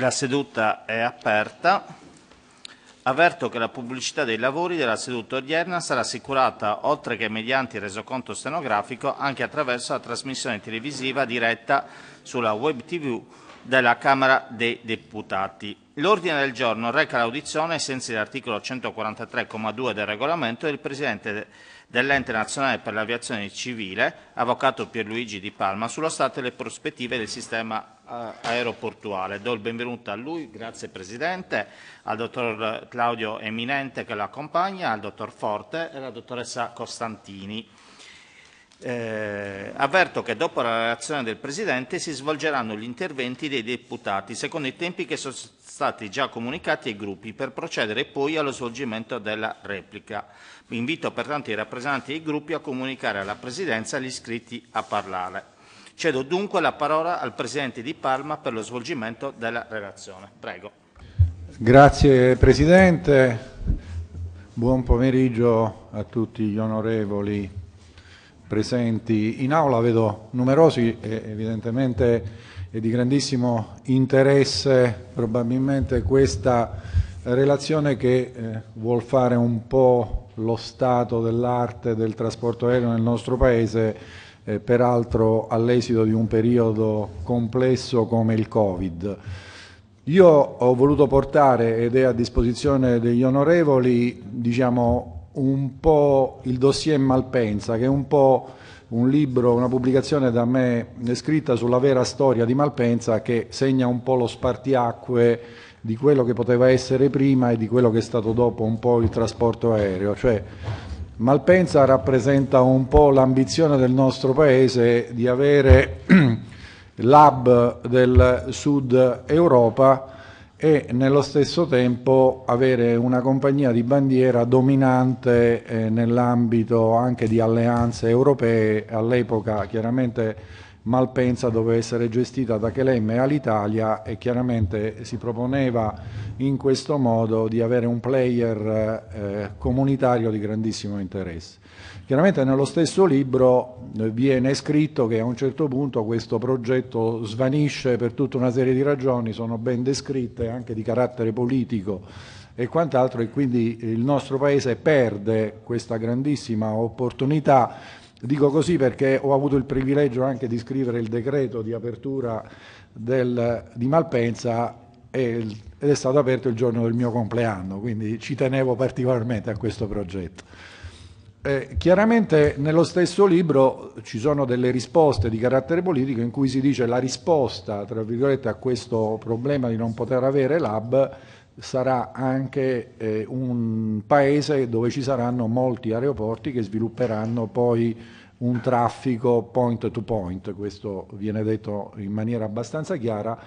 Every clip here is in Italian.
La seduta è aperta. Avverto che la pubblicità dei lavori della seduta odierna sarà assicurata, oltre che mediante il resoconto stenografico, anche attraverso la trasmissione televisiva diretta sulla web tv della Camera dei Deputati. L'ordine del giorno reca l'audizione, ai sensi dell'articolo 143,2 del regolamento, del Presidente dell'Ente Nazionale per l'Aviazione Civile, avvocato Pierluigi Di Palma, sullo stato e le prospettive del sistema eh, aeroportuale. Do il benvenuto a lui, grazie Presidente, al Dottor Claudio Eminente che lo accompagna, al Dottor Forte e alla Dottoressa Costantini. Eh, avverto che dopo la relazione del Presidente si svolgeranno gli interventi dei deputati secondo i tempi che sono stati già comunicati ai gruppi per procedere poi allo svolgimento della replica. Invito pertanto i rappresentanti dei gruppi a comunicare alla Presidenza gli iscritti a parlare. Cedo dunque la parola al Presidente di Palma per lo svolgimento della relazione. Prego. Grazie Presidente, buon pomeriggio a tutti gli onorevoli presenti in aula. Vedo numerosi e evidentemente è di grandissimo interesse probabilmente questa relazione che eh, vuol fare un po' lo stato dell'arte del trasporto aereo nel nostro Paese, eh, peraltro all'esito di un periodo complesso come il Covid. Io ho voluto portare, ed è a disposizione degli onorevoli, diciamo un po' il dossier Malpensa, che è un po' un libro, una pubblicazione da me scritta sulla vera storia di Malpensa che segna un po' lo spartiacque di quello che poteva essere prima e di quello che è stato dopo un po' il trasporto aereo. Cioè, Malpensa rappresenta un po' l'ambizione del nostro paese di avere l'hub del sud Europa e nello stesso tempo avere una compagnia di bandiera dominante eh, nell'ambito anche di alleanze europee. All'epoca chiaramente Malpensa doveva essere gestita da Chelem e all'Italia e chiaramente si proponeva in questo modo di avere un player eh, comunitario di grandissimo interesse. Chiaramente nello stesso libro eh, viene scritto che a un certo punto questo progetto svanisce per tutta una serie di ragioni, sono ben descritte anche di carattere politico e quant'altro e quindi il nostro paese perde questa grandissima opportunità. Dico così perché ho avuto il privilegio anche di scrivere il decreto di apertura del, di Malpensa ed è stato aperto il giorno del mio compleanno, quindi ci tenevo particolarmente a questo progetto. Eh, chiaramente nello stesso libro ci sono delle risposte di carattere politico in cui si dice la risposta, tra virgolette, a questo problema di non poter avere lab sarà anche eh, un paese dove ci saranno molti aeroporti che svilupperanno poi un traffico point to point, questo viene detto in maniera abbastanza chiara,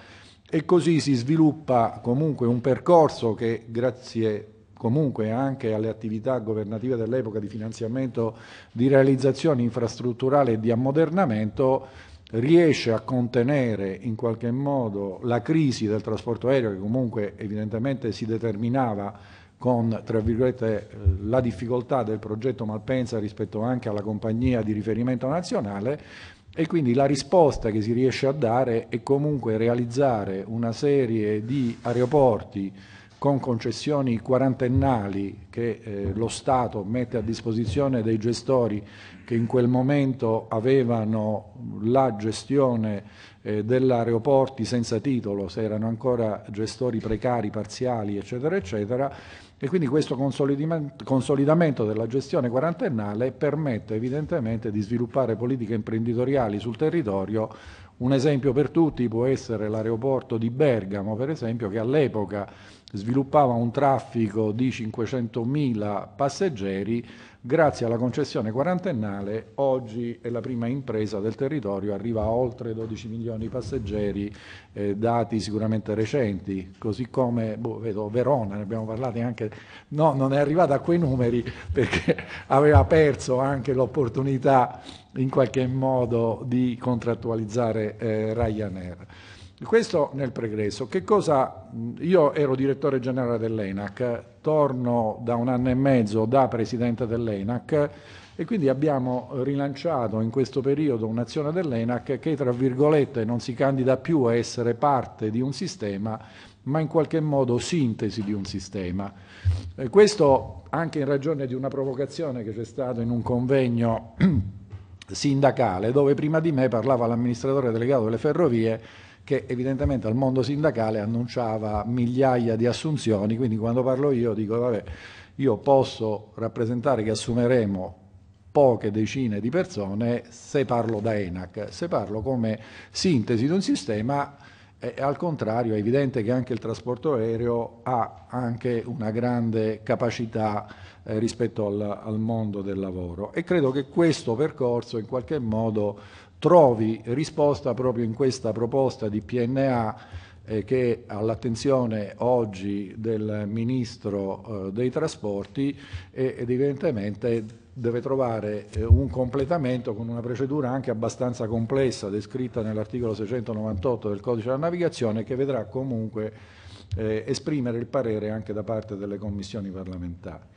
e così si sviluppa comunque un percorso che grazie comunque anche alle attività governative dell'epoca di finanziamento di realizzazione infrastrutturale e di ammodernamento, riesce a contenere in qualche modo la crisi del trasporto aereo che comunque evidentemente si determinava con eh, la difficoltà del progetto Malpensa rispetto anche alla compagnia di riferimento nazionale e quindi la risposta che si riesce a dare è comunque realizzare una serie di aeroporti con concessioni quarantennali che eh, lo Stato mette a disposizione dei gestori che in quel momento avevano la gestione eh, dell'aeroporti senza titolo, se erano ancora gestori precari, parziali, eccetera, eccetera. E quindi questo consolidamento della gestione quarantennale permette evidentemente di sviluppare politiche imprenditoriali sul territorio un esempio per tutti può essere l'aeroporto di Bergamo, per esempio, che all'epoca sviluppava un traffico di 500.000 passeggeri, grazie alla concessione quarantennale oggi è la prima impresa del territorio, arriva a oltre 12 milioni di passeggeri, eh, dati sicuramente recenti, così come boh, vedo Verona, ne abbiamo parlato anche, no, non è arrivata a quei numeri perché aveva perso anche l'opportunità in qualche modo di contrattualizzare eh, Ryanair. Questo nel pregresso. Cosa, io ero direttore generale dell'ENAC, torno da un anno e mezzo da presidente dell'ENAC e quindi abbiamo rilanciato in questo periodo un'azione dell'ENAC che, tra virgolette, non si candida più a essere parte di un sistema, ma in qualche modo sintesi di un sistema. E eh, questo anche in ragione di una provocazione che c'è stata in un convegno sindacale dove prima di me parlava l'amministratore delegato delle ferrovie che evidentemente al mondo sindacale annunciava migliaia di assunzioni, quindi quando parlo io dico vabbè, io posso rappresentare che assumeremo poche decine di persone se parlo da ENAC, se parlo come sintesi di un sistema e al contrario è evidente che anche il trasporto aereo ha anche una grande capacità eh, rispetto al, al, mondo del lavoro e credo che questo percorso in qualche modo trovi risposta proprio in questa proposta di PNA eh, che è all'attenzione oggi del Ministro eh, dei Trasporti e, ed evidentemente deve trovare eh, un completamento con una procedura anche abbastanza complessa descritta nell'articolo 698 del codice della navigazione che vedrà comunque eh, esprimere il parere anche da parte delle commissioni parlamentari.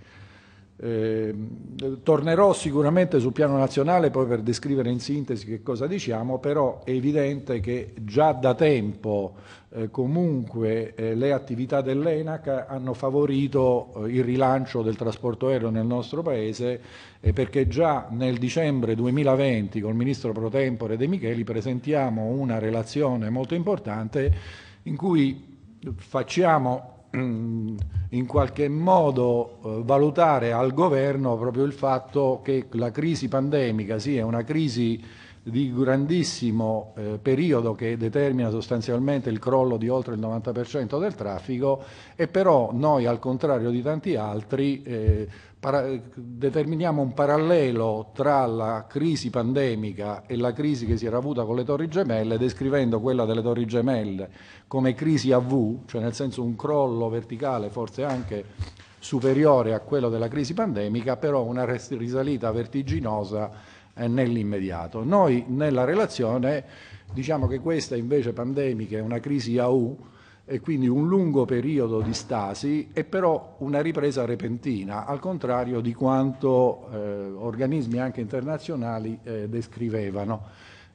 Eh, tornerò sicuramente sul piano nazionale poi per descrivere in sintesi che cosa diciamo, però è evidente che già da tempo eh, comunque eh, le attività dell'ENAC hanno favorito eh, il rilancio del trasporto aereo nel nostro Paese eh, perché già nel dicembre 2020 col Ministro Pro Tempore De Micheli presentiamo una relazione molto importante in cui facciamo Mm, in qualche modo eh, valutare al governo proprio il fatto che la crisi pandemica sia sì, una crisi di grandissimo eh, periodo che determina sostanzialmente il crollo di oltre il 90% del traffico e però noi al contrario di tanti altri eh, para- determiniamo un parallelo tra la crisi pandemica e la crisi che si era avuta con le torri gemelle, descrivendo quella delle torri gemelle come crisi a V, cioè nel senso un crollo verticale forse anche superiore a quello della crisi pandemica, però una res- risalita vertiginosa eh, nell'immediato. Noi nella relazione diciamo che questa invece pandemica è una crisi AU, e quindi un lungo periodo di stasi e però una ripresa repentina, al contrario di quanto eh, organismi anche internazionali eh, descrivevano.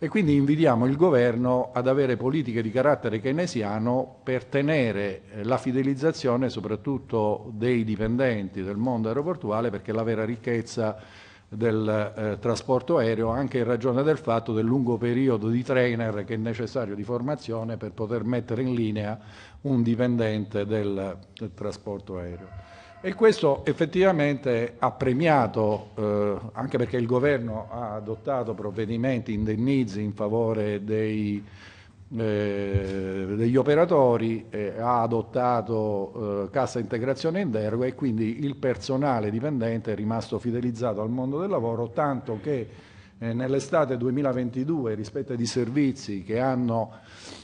E quindi invitiamo il governo ad avere politiche di carattere keynesiano per tenere eh, la fidelizzazione soprattutto dei dipendenti del mondo aeroportuale perché la vera ricchezza del eh, trasporto aereo anche in ragione del fatto del lungo periodo di trainer che è necessario di formazione per poter mettere in linea un dipendente del, del trasporto aereo. E questo effettivamente ha premiato, eh, anche perché il governo ha adottato provvedimenti, indennizi in favore dei eh, degli operatori eh, ha adottato eh, cassa integrazione in deroga e quindi il personale dipendente è rimasto fidelizzato al mondo del lavoro tanto che eh, nell'estate 2022 rispetto ai servizi che hanno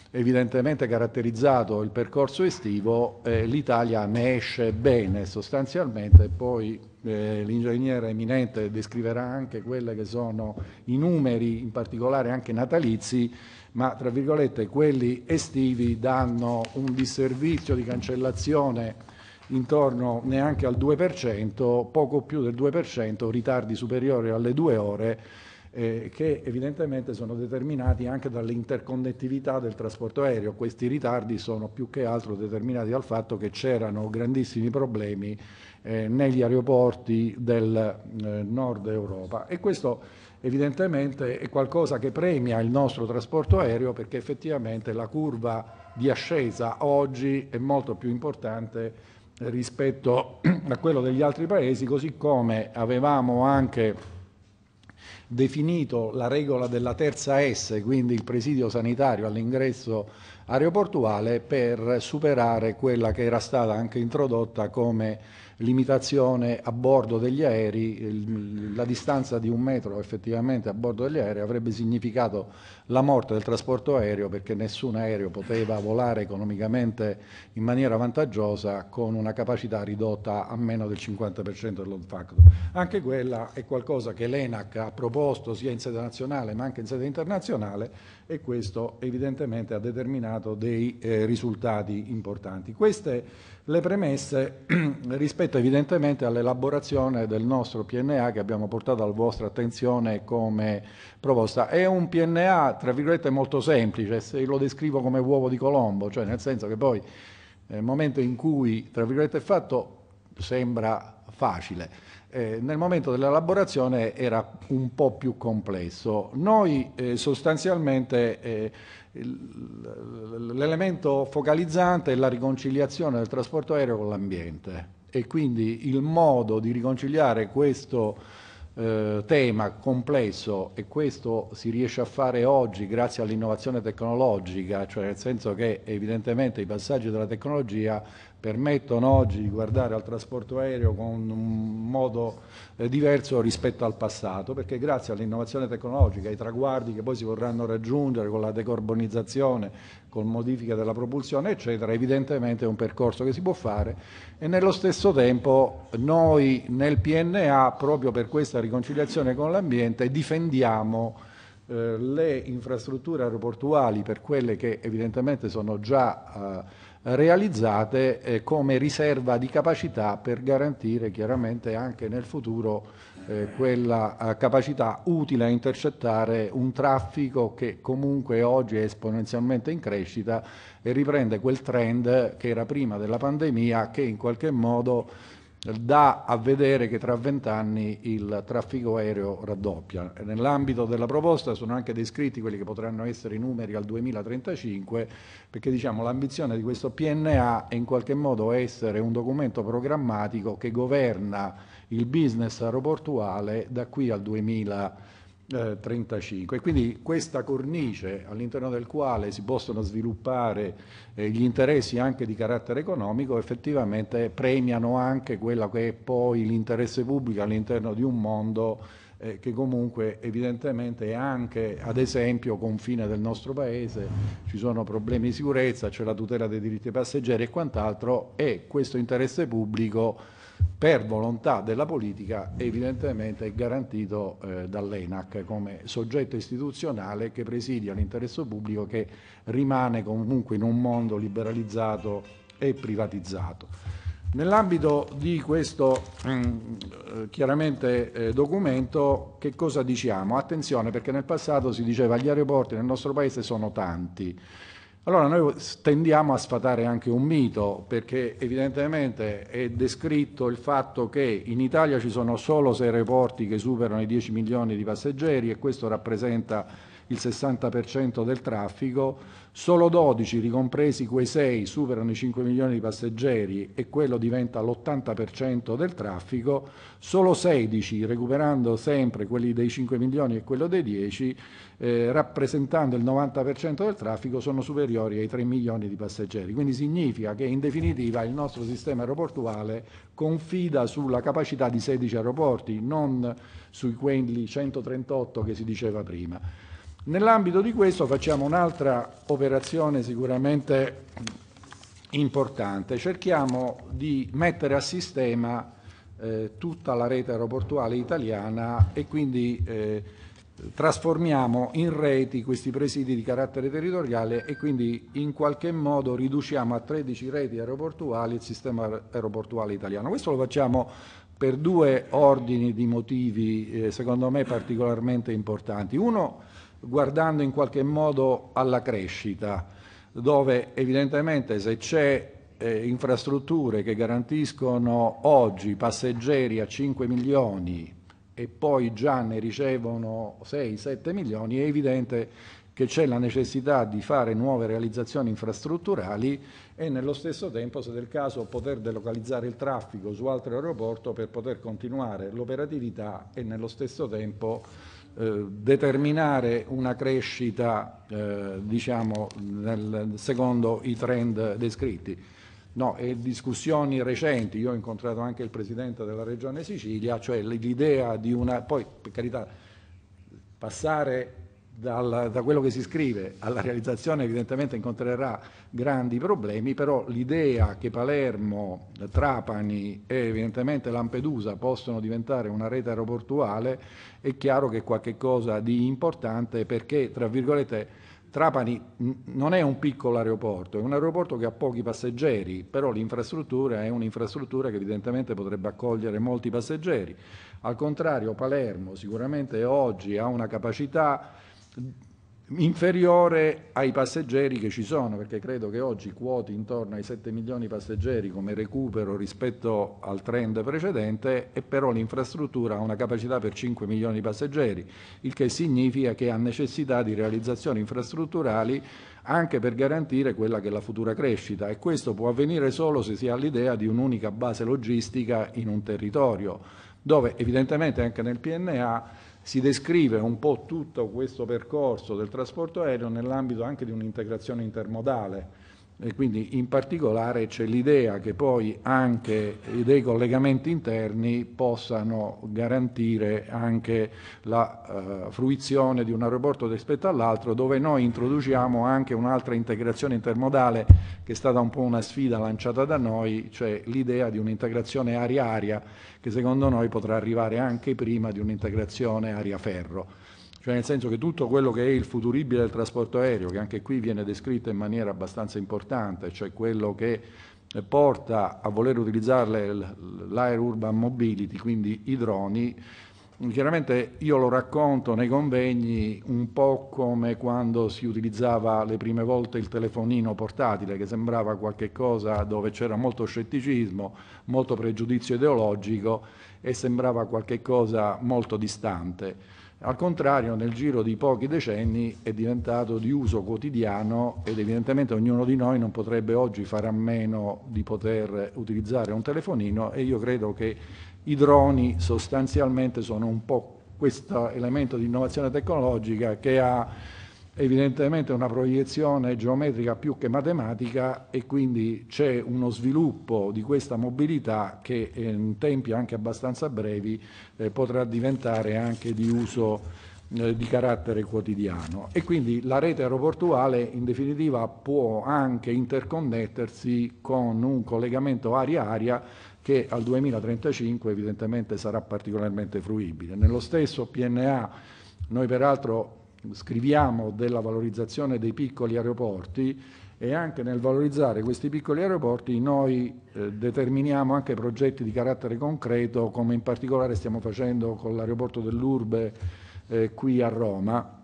evidentemente caratterizzato il percorso estivo eh, l'Italia ne esce bene sostanzialmente poi l'ingegnere eminente descriverà anche quelli che sono i numeri in particolare anche natalizi ma tra virgolette quelli estivi danno un disservizio di cancellazione intorno neanche al 2%, poco più del 2%, ritardi superiori alle due ore, eh, che evidentemente sono determinati anche dall'interconnettività del trasporto aereo. Questi ritardi sono più che altro determinati dal fatto che c'erano grandissimi problemi eh, negli aeroporti del eh, nord Europa e questo evidentemente è qualcosa che premia il nostro trasporto aereo perché effettivamente la curva di ascesa oggi è molto più importante rispetto a quello degli altri paesi, così come avevamo anche definito la regola della terza S, quindi il presidio sanitario all'ingresso aeroportuale, per superare quella che era stata anche introdotta come limitazione a bordo degli aerei, la distanza di un metro effettivamente a bordo degli aerei avrebbe significato la morte del trasporto aereo perché nessun aereo poteva volare economicamente in maniera vantaggiosa con una capacità ridotta a meno del 50% dell'on factor. Anche quella è qualcosa che l'ENAC ha proposto sia in sede nazionale ma anche in sede internazionale e questo evidentemente ha determinato dei eh, risultati importanti. Queste le premesse rispetto evidentemente all'elaborazione del nostro PNA che abbiamo portato alla vostra attenzione come proposta. È un PNA realtà, tra virgolette, molto semplice, se lo descrivo come uovo di Colombo, cioè nel senso che poi eh, nel momento in cui, tra virgolette, è fatto, sembra facile. Eh, nel momento dell'elaborazione era un po' più complesso. Noi eh, sostanzialmente eh, l'elemento focalizzante è la riconciliazione del trasporto aereo con l'ambiente e quindi il modo di riconciliare questo eh, tema complesso e questo si riesce a fare oggi grazie all'innovazione tecnologica, cioè nel senso che evidentemente i passaggi della tecnologia permettono oggi di guardare al trasporto aereo con un modo eh, diverso rispetto al passato, perché grazie all'innovazione tecnologica, ai traguardi che poi si vorranno raggiungere con la decarbonizzazione, con modifica della propulsione, eccetera, evidentemente è un percorso che si può fare e nello stesso tempo noi nel PNA, proprio per questa riconciliazione con l'ambiente, difendiamo eh, le infrastrutture aeroportuali per quelle che evidentemente sono già eh, realizzate eh, come riserva di capacità per garantire chiaramente anche nel futuro eh, quella eh, capacità utile a intercettare un traffico che comunque oggi è esponenzialmente in crescita e riprende quel trend che era prima della pandemia che in qualche modo dà a vedere che tra vent'anni il traffico aereo raddoppia. Nell'ambito della proposta sono anche descritti quelli che potranno essere i numeri al 2035, perché diciamo, l'ambizione di questo PNA è in qualche modo essere un documento programmatico che governa il business aeroportuale da qui al 2035 35. Eh, Quindi questa cornice all'interno del quale si possono sviluppare eh, gli interessi anche di carattere economico effettivamente premiano anche quello che è poi l'interesse pubblico all'interno di un mondo eh, che comunque evidentemente è anche, ad esempio, confine del nostro paese, ci sono problemi di sicurezza, c'è la tutela dei diritti dei passeggeri e quant'altro e questo interesse pubblico per volontà della politica evidentemente è garantito eh, dall'ENAC come soggetto istituzionale che presidia l'interesse pubblico che rimane comunque in un mondo liberalizzato e privatizzato. Nell'ambito di questo mm, eh, chiaramente eh, documento che cosa diciamo? Attenzione perché nel passato si diceva che gli aeroporti nel nostro paese sono tanti. Allora noi tendiamo a sfatare anche un mito perché evidentemente è descritto il fatto che in Italia ci sono solo sei aeroporti che superano i 10 milioni di passeggeri e questo rappresenta il 60% del traffico, solo 12, ricompresi quei 6, superano i 5 milioni di passeggeri e quello diventa l'80% del traffico, solo 16, recuperando sempre quelli dei 5 milioni e quello dei 10, eh, rappresentando il 90% del traffico, sono superiori ai 3 milioni di passeggeri. Quindi significa che in definitiva il nostro sistema aeroportuale confida sulla capacità di 16 aeroporti, non sui quelli 138 che si diceva prima. Nell'ambito di questo facciamo un'altra operazione sicuramente importante, cerchiamo di mettere a sistema eh, tutta la rete aeroportuale italiana e quindi eh, trasformiamo in reti questi presidi di carattere territoriale e quindi in qualche modo riduciamo a 13 reti aeroportuali il sistema aeroportuale italiano. Questo lo facciamo per due ordini di motivi eh, secondo me particolarmente importanti. Uno guardando in qualche modo alla crescita, dove evidentemente se c'è eh, infrastrutture che garantiscono oggi passeggeri a 5 milioni e poi già ne ricevono 6-7 milioni, è evidente che c'è la necessità di fare nuove realizzazioni infrastrutturali e nello stesso tempo, se del caso, poter delocalizzare il traffico su altro aeroporto per poter continuare l'operatività e nello stesso tempo eh, determinare una crescita eh, diciamo, nel, secondo i trend descritti. No, e discussioni recenti, io ho incontrato anche il Presidente della Regione Sicilia, cioè l'idea di una... poi per carità passare dal, da quello che si scrive alla realizzazione evidentemente incontrerà grandi problemi, però l'idea che Palermo, Trapani e evidentemente Lampedusa possono diventare una rete aeroportuale è chiaro che è qualcosa di importante perché, tra virgolette, Trapani non è un piccolo aeroporto, è un aeroporto che ha pochi passeggeri, però l'infrastruttura è un'infrastruttura che evidentemente potrebbe accogliere molti passeggeri. Al contrario, Palermo sicuramente oggi ha una capacità inferiore ai passeggeri che ci sono, perché credo che oggi quoti intorno ai 7 milioni di passeggeri come recupero rispetto al trend precedente e però l'infrastruttura ha una capacità per 5 milioni di passeggeri, il che significa che ha necessità di realizzazioni infrastrutturali anche per garantire quella che è la futura crescita e questo può avvenire solo se si ha l'idea di un'unica base logistica in un territorio dove evidentemente anche nel PNA si descrive un po' tutto questo percorso del trasporto aereo nell'ambito anche di un'integrazione intermodale e quindi in particolare c'è l'idea che poi anche dei collegamenti interni possano garantire anche la eh, fruizione di un aeroporto rispetto all'altro, dove noi introduciamo anche un'altra integrazione intermodale che è stata un po' una sfida lanciata da noi, cioè l'idea di un'integrazione aria-aria che secondo noi potrà arrivare anche prima di un'integrazione aria-ferro cioè nel senso che tutto quello che è il futuribile del trasporto aereo, che anche qui viene descritto in maniera abbastanza importante, cioè quello che eh, porta a voler utilizzare l'air urban mobility, quindi i droni, Chiaramente io lo racconto nei convegni un po' come quando si utilizzava le prime volte il telefonino portatile, che sembrava qualche cosa dove c'era molto scetticismo, molto pregiudizio ideologico e sembrava qualche cosa molto distante. Al contrario, nel giro di pochi decenni è diventato di uso quotidiano ed evidentemente ognuno di noi non potrebbe oggi fare a meno di poter utilizzare un telefonino e io credo che i droni sostanzialmente sono un po' questo elemento di innovazione tecnologica che ha evidentemente una proiezione geometrica più che matematica e quindi c'è uno sviluppo di questa mobilità che eh, in tempi anche abbastanza brevi eh, potrà diventare anche di uso eh, di carattere quotidiano e quindi la rete aeroportuale in definitiva può anche interconnettersi con un collegamento aria-aria che al 2035 evidentemente sarà particolarmente fruibile. Nello stesso PNA noi peraltro scriviamo della valorizzazione dei piccoli aeroporti e anche nel valorizzare questi piccoli aeroporti noi eh, determiniamo anche progetti di carattere concreto come in particolare stiamo facendo con l'aeroporto dell'Urbe eh, qui a Roma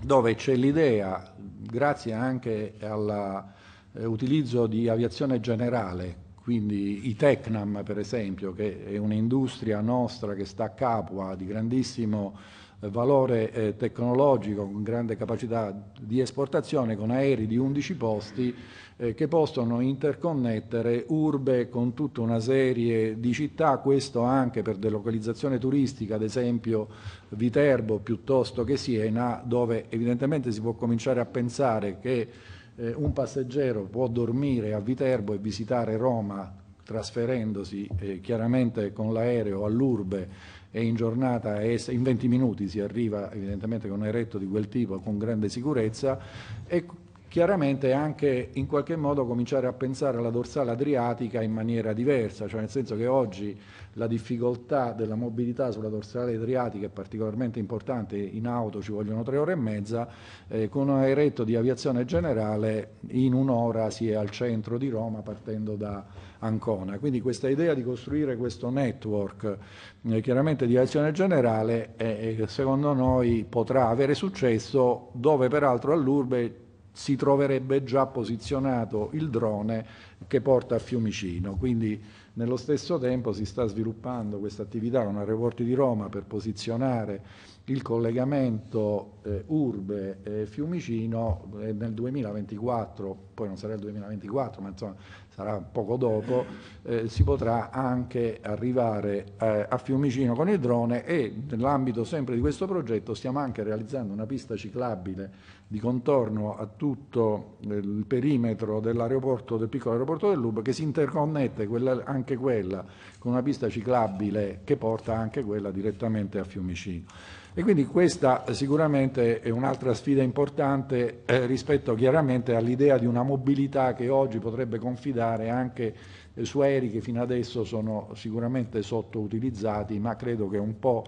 dove c'è l'idea, grazie anche all'utilizzo eh, di aviazione generale, quindi i Tecnam per esempio, che è un'industria nostra che sta a Capua di grandissimo eh, valore eh, tecnologico, con grande capacità di esportazione, con aerei di 11 posti eh, che possono interconnettere urbe con tutta una serie di città, questo anche per delocalizzazione turistica, ad esempio Viterbo piuttosto che Siena, dove evidentemente si può cominciare a pensare che un passeggero può dormire a Viterbo e visitare Roma trasferendosi chiaramente con l'aereo all'urbe e in giornata, in 20 minuti si arriva evidentemente con un eretto di quel tipo con grande sicurezza e chiaramente anche in qualche modo cominciare a pensare alla dorsale adriatica in maniera diversa, cioè nel senso che oggi la difficoltà della mobilità sulla dorsale adriatica è particolarmente importante, in auto ci vogliono tre ore e mezza, eh, con un aeretto di aviazione generale in un'ora si è al centro di Roma partendo da Ancona. Quindi questa idea di costruire questo network eh, chiaramente di aviazione generale eh, secondo noi potrà avere successo dove peraltro all'Urbe si troverebbe già posizionato il drone che porta a Fiumicino. Quindi nello stesso tempo si sta sviluppando questa attività con Aeroporti di Roma per posizionare il collegamento eh, Urbe-Fiumicino eh, nel 2024, poi non sarà il 2024, ma insomma sarà poco dopo, eh, si potrà anche arrivare eh, a Fiumicino con il drone e nell'ambito sempre di questo progetto stiamo anche realizzando una pista ciclabile di contorno a tutto eh, il perimetro dell'aeroporto, del piccolo aeroporto dell'Ub, che si interconnette quella, anche quella con una pista ciclabile che porta anche quella direttamente a Fiumicino. E quindi questa sicuramente è un'altra sfida importante eh, rispetto chiaramente all'idea di una mobilità che oggi potrebbe confidare anche su aerei che fino adesso sono sicuramente sottoutilizzati, ma credo che un po'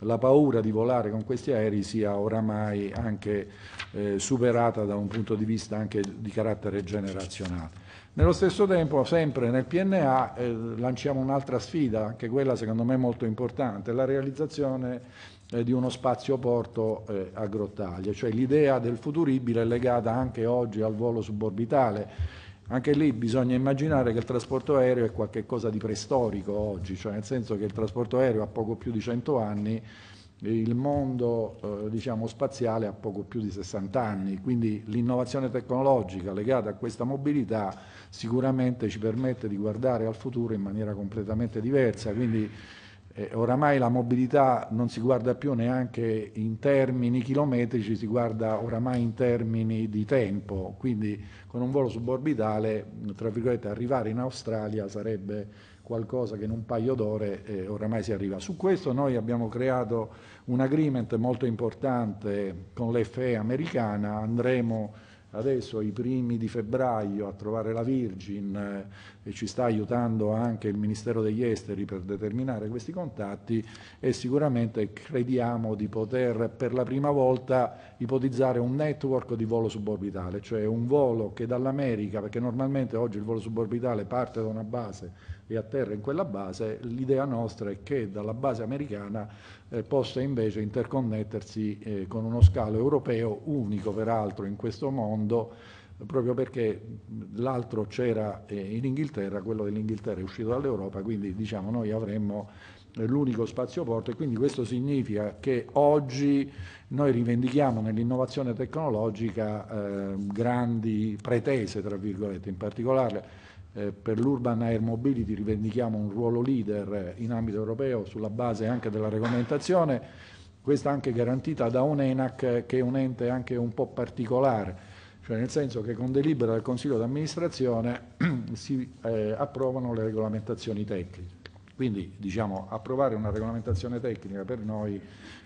la paura di volare con questi aerei sia oramai anche eh, superata da un punto di vista anche di carattere generazionale. Nello stesso tempo, sempre nel PNA, eh, lanciamo un'altra sfida, anche quella secondo me molto importante, la realizzazione eh, di uno spazio porto eh, a grottaglie. cioè l'idea del futuribile è legata anche oggi al volo suborbitale. Anche lì bisogna immaginare che il trasporto aereo è qualcosa di preistorico oggi, cioè nel senso che il trasporto aereo ha poco più di 100 anni, il mondo eh, diciamo, spaziale ha poco più di 60 anni, quindi l'innovazione tecnologica legata a questa mobilità sicuramente ci permette di guardare al futuro in maniera completamente diversa, quindi eh, oramai la mobilità non si guarda più neanche in termini chilometrici, si guarda oramai in termini di tempo, quindi con un volo suborbitale, tra virgolette, arrivare in Australia sarebbe qualcosa che in un paio d'ore eh, oramai si arriva. Su questo noi abbiamo creato un agreement molto importante con l'FE americana, andremo adesso i primi di febbraio a trovare la Virgin eh, e ci sta aiutando anche il Ministero degli Esteri per determinare questi contatti e sicuramente crediamo di poter per la prima volta ipotizzare un network di volo suborbitale, cioè un volo che dall'America, perché normalmente oggi il volo suborbitale parte da una base e atterra in quella base, l'idea nostra è che dalla base americana eh, possa invece interconnettersi eh, con uno scalo europeo unico peraltro in questo mondo, proprio perché l'altro c'era eh, in Inghilterra, quello dell'Inghilterra è uscito dall'Europa, quindi diciamo noi avremmo eh, l'unico spazio porto e quindi questo significa che oggi noi rivendichiamo nell'innovazione tecnologica eh, grandi pretese, tra virgolette, in particolare eh, per l'Urban Air Mobility rivendichiamo un ruolo leader eh, in ambito europeo sulla base anche della regolamentazione, questa anche garantita da un ENAC eh, che è un ente anche un po' particolare, cioè nel senso che con delibera del Consiglio d'amministrazione si eh, approvano le regolamentazioni tecniche. Quindi diciamo, approvare una regolamentazione tecnica per noi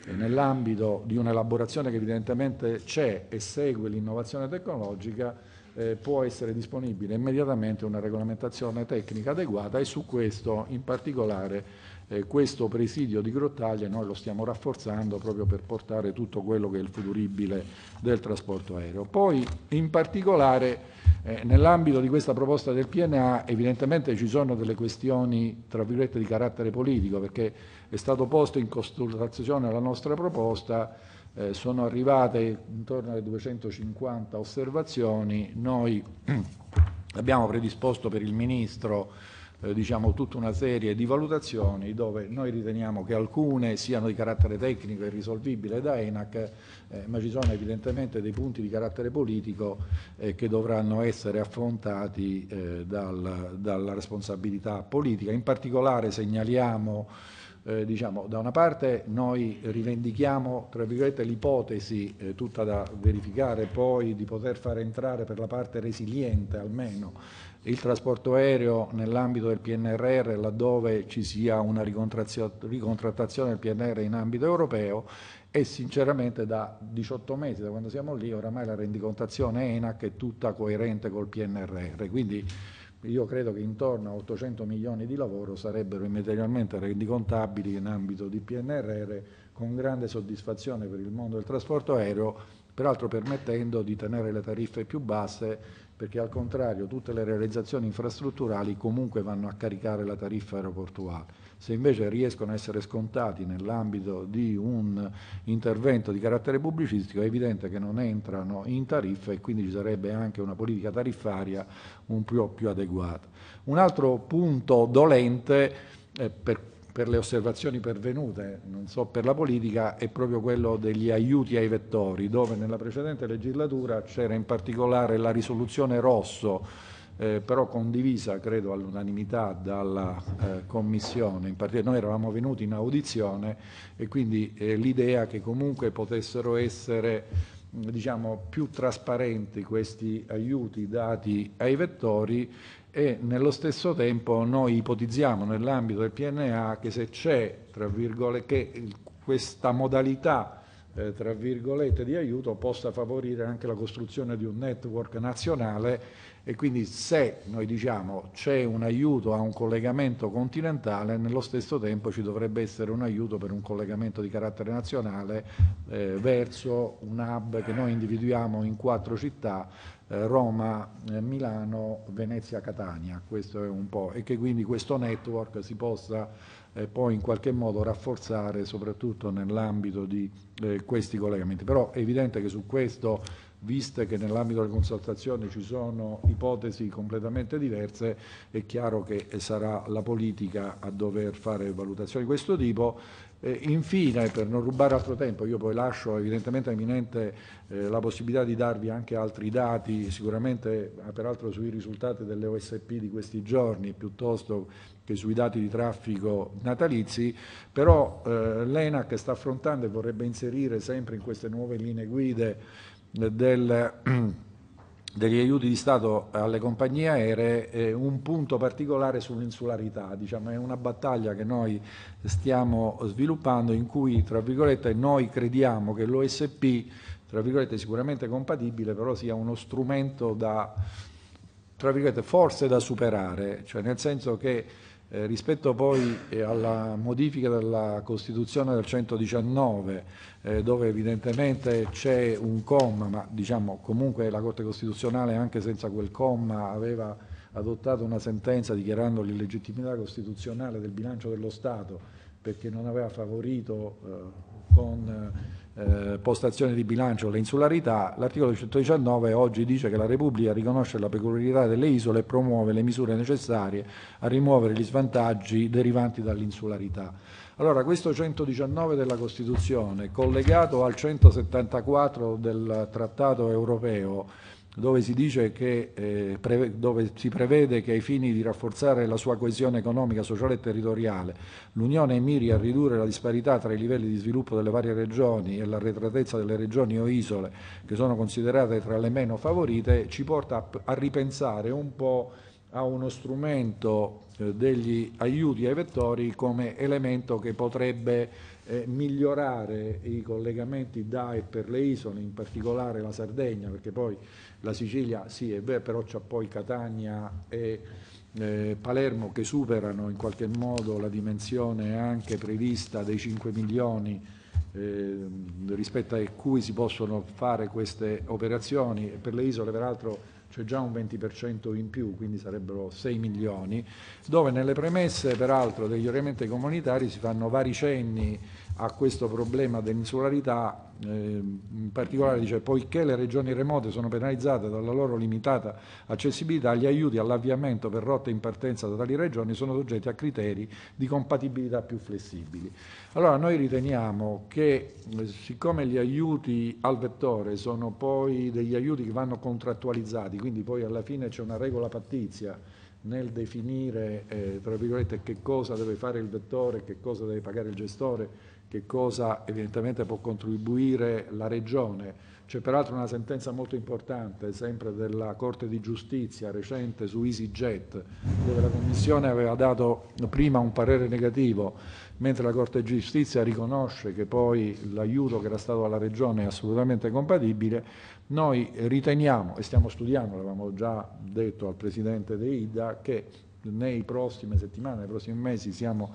eh, nell'ambito di un'elaborazione che evidentemente c'è e segue l'innovazione tecnologica eh, può essere disponibile immediatamente una regolamentazione tecnica adeguata e su questo in particolare eh, questo presidio di Grottaglia noi lo stiamo rafforzando proprio per portare tutto quello che è il futuribile del trasporto aereo. Poi in particolare eh, nell'ambito di questa proposta del PNA evidentemente ci sono delle questioni tra virgolette di carattere politico perché è stato posto in consultazione la nostra proposta eh, sono arrivate intorno alle 250 osservazioni, noi abbiamo predisposto per il Ministro eh, diciamo, tutta una serie di valutazioni dove noi riteniamo che alcune siano di carattere tecnico e risolvibile da ENAC, eh, ma ci sono evidentemente dei punti di carattere politico eh, che dovranno essere affrontati eh, dal, dalla responsabilità politica. In particolare segnaliamo eh, diciamo, da una parte noi rivendichiamo l'ipotesi eh, tutta da verificare poi di poter far entrare per la parte resiliente almeno il trasporto aereo nell'ambito del PNRR laddove ci sia una ricontrattazione del PNR in ambito europeo e sinceramente da 18 mesi, da quando siamo lì, oramai la rendicontazione ENAC è tutta coerente col PNRR. Quindi io credo che intorno a 800 milioni di lavoro sarebbero immaterialmente rendicontabili in ambito di PNRR con grande soddisfazione per il mondo del trasporto aereo, peraltro permettendo di tenere le tariffe più basse perché al contrario tutte le realizzazioni infrastrutturali comunque vanno a caricare la tariffa aeroportuale. Se invece riescono a essere scontati nell'ambito di un intervento di carattere pubblicistico è evidente che non entrano in tariffa e quindi ci sarebbe anche una politica tariffaria un po' più adeguata. Un altro punto dolente eh, per, per le osservazioni pervenute, non so per la politica, è proprio quello degli aiuti ai vettori, dove nella precedente legislatura c'era in particolare la risoluzione Rosso eh, però condivisa credo all'unanimità dalla eh, Commissione, in particolare noi eravamo venuti in audizione e quindi eh, l'idea che comunque potessero essere diciamo, più trasparenti questi aiuti dati ai vettori e nello stesso tempo noi ipotizziamo nell'ambito del PNA che se c'è, tra virgolette, questa modalità eh, tra virgolette, di aiuto possa favorire anche la costruzione di un network nazionale e quindi se noi diciamo c'è un aiuto a un collegamento continentale, nello stesso tempo ci dovrebbe essere un aiuto per un collegamento di carattere nazionale eh, verso un hub che noi individuiamo in quattro città eh, Roma, eh, Milano, Venezia, Catania, questo è un po' e che quindi questo network si possa eh, poi in qualche modo rafforzare soprattutto nell'ambito di eh, questi collegamenti. Però è evidente che su questo, viste che nell'ambito delle consultazioni ci sono ipotesi completamente diverse, è chiaro che sarà la politica a dover fare valutazioni di questo tipo. Eh, infine, per non rubare altro tempo, io poi lascio evidentemente a eminente eh, la possibilità di darvi anche altri dati, sicuramente ah, peraltro sui risultati delle OSP di questi giorni, piuttosto che sui dati di traffico natalizi, però eh, l'ENAC sta affrontando e vorrebbe inserire sempre in queste nuove linee guide eh, del, degli aiuti di Stato alle compagnie aeree eh, un punto particolare sull'insularità, diciamo, è una battaglia che noi stiamo sviluppando in cui tra virgolette noi crediamo che l'OSP tra virgolette sicuramente compatibile, però sia uno strumento da tra virgolette forse da superare, cioè nel senso che eh, rispetto poi eh, alla modifica della Costituzione del 119, eh, dove evidentemente c'è un comma, ma diciamo comunque la Corte Costituzionale anche senza quel comma aveva adottato una sentenza dichiarando l'illegittimità costituzionale del bilancio dello Stato perché non aveva favorito eh, con eh, postazione di bilancio le insularità, l'articolo 119 oggi dice che la Repubblica riconosce la peculiarità delle isole e promuove le misure necessarie a rimuovere gli svantaggi derivanti dall'insularità. Allora, questo 119 della Costituzione, collegato al 174 del Trattato europeo, dove si, che, eh, preve, dove si, prevede che ai fini di rafforzare la sua coesione economica, sociale e territoriale, l'Unione miri a ridurre la disparità tra i livelli di sviluppo delle varie regioni e l'arretratezza delle regioni o isole che sono considerate tra le meno favorite, ci porta a, a ripensare un po' a uno strumento eh, degli aiuti ai vettori come elemento che potrebbe eh, migliorare i collegamenti da e per le isole, in particolare la Sardegna, perché poi la Sicilia sì, è vero, però c'è poi Catania e eh, Palermo che superano in qualche modo la dimensione anche prevista dei 5 milioni eh, rispetto a cui si possono fare queste operazioni. Per le isole peraltro c'è già un 20% in più, quindi sarebbero 6 milioni, dove nelle premesse peraltro degli orientamenti comunitari si fanno vari cenni a questo problema dell'insularità, eh, in particolare dice poiché le regioni remote sono penalizzate dalla loro limitata accessibilità, gli aiuti all'avviamento per rotte in partenza da tali regioni sono soggetti a criteri di compatibilità più flessibili. Allora noi riteniamo che eh, siccome gli aiuti al vettore sono poi degli aiuti che vanno contrattualizzati, quindi poi alla fine c'è una regola pattizia, nel definire eh, che cosa deve fare il vettore, che cosa deve pagare il gestore, che cosa evidentemente può contribuire la Regione. C'è peraltro una sentenza molto importante, sempre della Corte di Giustizia recente su EasyJet, dove la Commissione aveva dato prima un parere negativo, mentre la Corte di Giustizia riconosce che poi l'aiuto che era stato alla Regione è assolutamente compatibile. Noi riteniamo, e stiamo studiando, l'avevamo già detto al Presidente De Ida, che nei prossime settimane, nei prossimi mesi siamo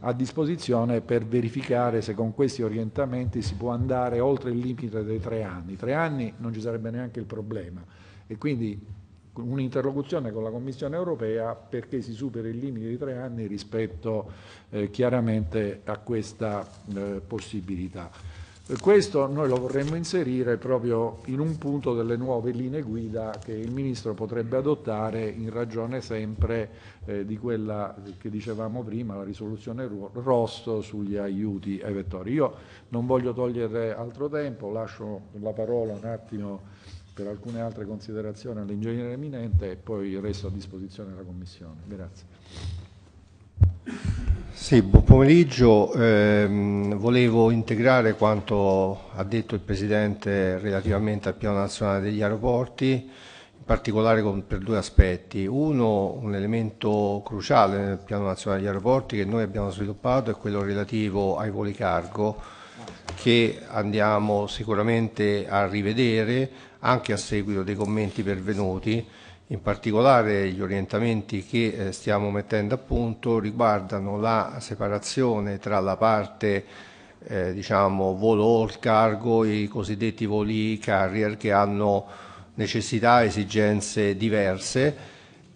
a disposizione per verificare se con questi orientamenti si può andare oltre il limite dei tre anni. Tre anni non ci sarebbe neanche il problema e quindi un'interlocuzione con la Commissione europea perché si superi il limite di tre anni rispetto eh, chiaramente a questa eh, possibilità. Questo noi lo vorremmo inserire proprio in un punto delle nuove linee guida che il Ministro potrebbe adottare in ragione sempre eh, di quella che dicevamo prima, la risoluzione ROS sugli aiuti ai vettori. Io non voglio togliere altro tempo, lascio la parola un attimo per alcune altre considerazioni all'ingegnere eminente e poi resto a disposizione della Commissione. Grazie. Sì, buon pomeriggio. Eh, volevo integrare quanto ha detto il Presidente relativamente al Piano Nazionale degli Aeroporti, in particolare con, per due aspetti. Uno, un elemento cruciale nel Piano Nazionale degli Aeroporti che noi abbiamo sviluppato è quello relativo ai voli cargo che andiamo sicuramente a rivedere anche a seguito dei commenti pervenuti in particolare gli orientamenti che eh, stiamo mettendo a punto riguardano la separazione tra la parte eh, diciamo, volo all cargo e i cosiddetti voli carrier che hanno necessità, e esigenze diverse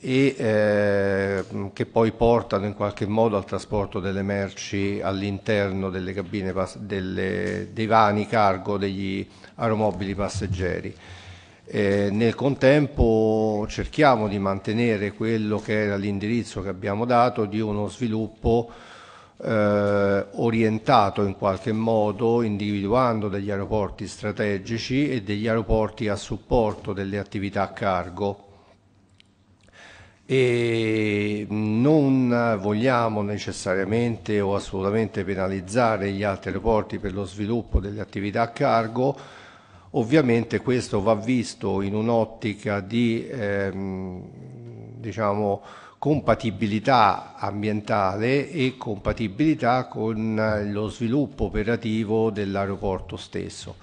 e eh, che poi portano in qualche modo al trasporto delle merci all'interno delle cabine delle, dei vani cargo degli aeromobili passeggeri. Eh, nel contempo cerchiamo di mantenere quello che era l'indirizzo che abbiamo dato di uno sviluppo eh, orientato in qualche modo individuando degli aeroporti strategici e degli aeroporti a supporto delle attività a cargo e non vogliamo necessariamente o assolutamente penalizzare gli altri aeroporti per lo sviluppo delle attività a cargo Ovviamente questo va visto in un'ottica di ehm, diciamo, compatibilità ambientale e compatibilità con lo sviluppo operativo dell'aeroporto stesso.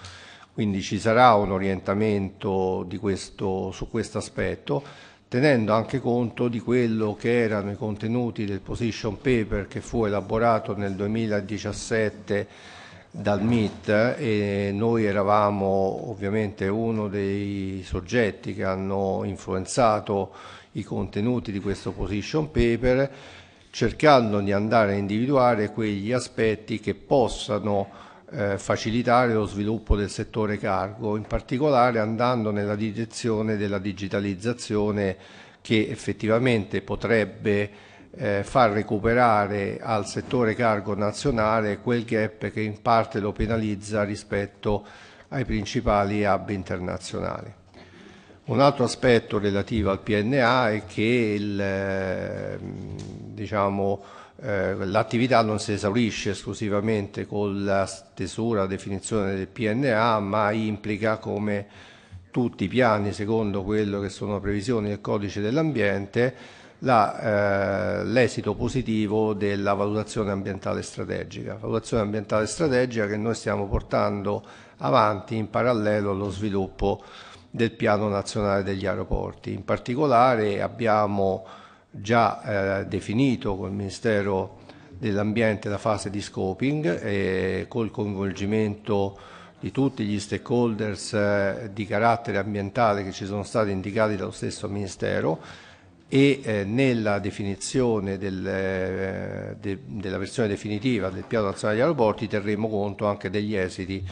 Quindi ci sarà un orientamento questo, su questo aspetto, tenendo anche conto di quello che erano i contenuti del position paper che fu elaborato nel 2017 dal MIT e noi eravamo ovviamente uno dei soggetti che hanno influenzato i contenuti di questo position paper cercando di andare a individuare quegli aspetti che possano eh, facilitare lo sviluppo del settore cargo, in particolare andando nella direzione della digitalizzazione che effettivamente potrebbe eh, far recuperare al settore cargo nazionale quel gap che in parte lo penalizza rispetto ai principali hub internazionali. Un altro aspetto relativo al PNA è che l'attività ehm, diciamo, eh, non si esaurisce esclusivamente con la stesura, la definizione del PNA, ma implica come tutti i piani, secondo quello che sono previsioni del codice dell'ambiente, eh, l'esito eh, positivo della valutazione ambientale strategica, valutazione ambientale strategica che noi stiamo portando avanti in parallelo allo sviluppo del piano nazionale degli aeroporti. In particolare abbiamo già eh, definito col Ministero dell'Ambiente la fase di scoping e eh, col coinvolgimento di tutti gli stakeholders eh, di carattere ambientale che ci sono stati indicati dallo stesso Ministero e eh, nella definizione del, eh, de, della versione definitiva del piano nazionale di aeroporti terremo conto anche degli esiti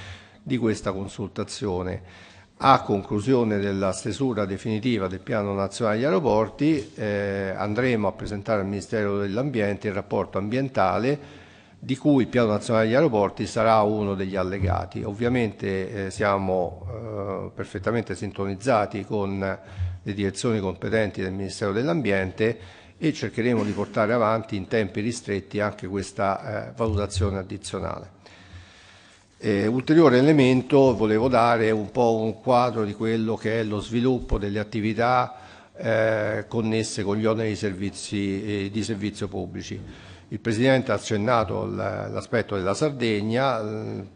di questa consultazione. A conclusione della stesura definitiva del piano nazionale di aeroporti eh, andremo a presentare al Ministero dell'Ambiente il rapporto ambientale di cui il piano nazionale degli aeroporti sarà uno degli allegati. Ovviamente eh, siamo perfettamente sintonizzati con le direzioni competenti del Ministero dell'Ambiente e cercheremo di portare avanti in tempi ristretti anche questa eh, valutazione addizionale. Eh, ulteriore elemento, volevo dare un po' un quadro di quello che è lo sviluppo delle attività eh, connesse con gli oneri servizi, eh, di servizio pubblici. Il Presidente ha accennato l'aspetto della Sardegna,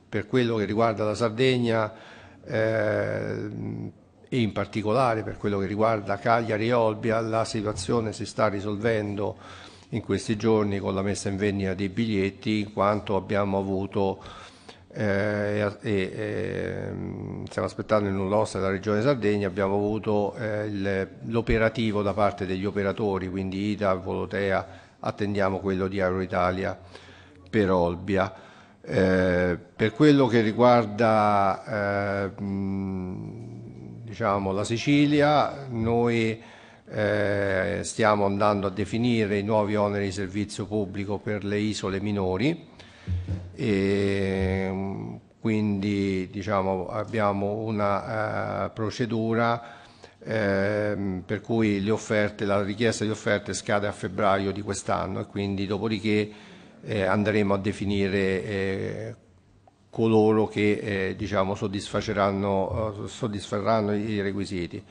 per quello che riguarda la Sardegna eh, e in particolare per quello che riguarda Cagliari e Olbia la situazione si sta risolvendo in questi giorni con la messa in vendita dei biglietti in quanto abbiamo avuto eh, e, e, ehm, stiamo aspettando in nulla osta della Regione Sardegna, abbiamo avuto eh, l'operativo da parte degli operatori, quindi Ida, Volotea, attendiamo quello di Aeroitalia per Olbia. Eh, per quello che riguarda eh, mh, diciamo, la Sicilia, noi eh, stiamo andando a definire i nuovi oneri di servizio pubblico per le isole minori e ehm, quindi diciamo, abbiamo una eh, procedura eh, per cui offerte, la richiesta di offerte scade a febbraio di quest'anno e quindi dopodiché eh, andremo a definire eh, coloro che eh, diciamo, soddisfaceranno, eh, soddisferanno i requisiti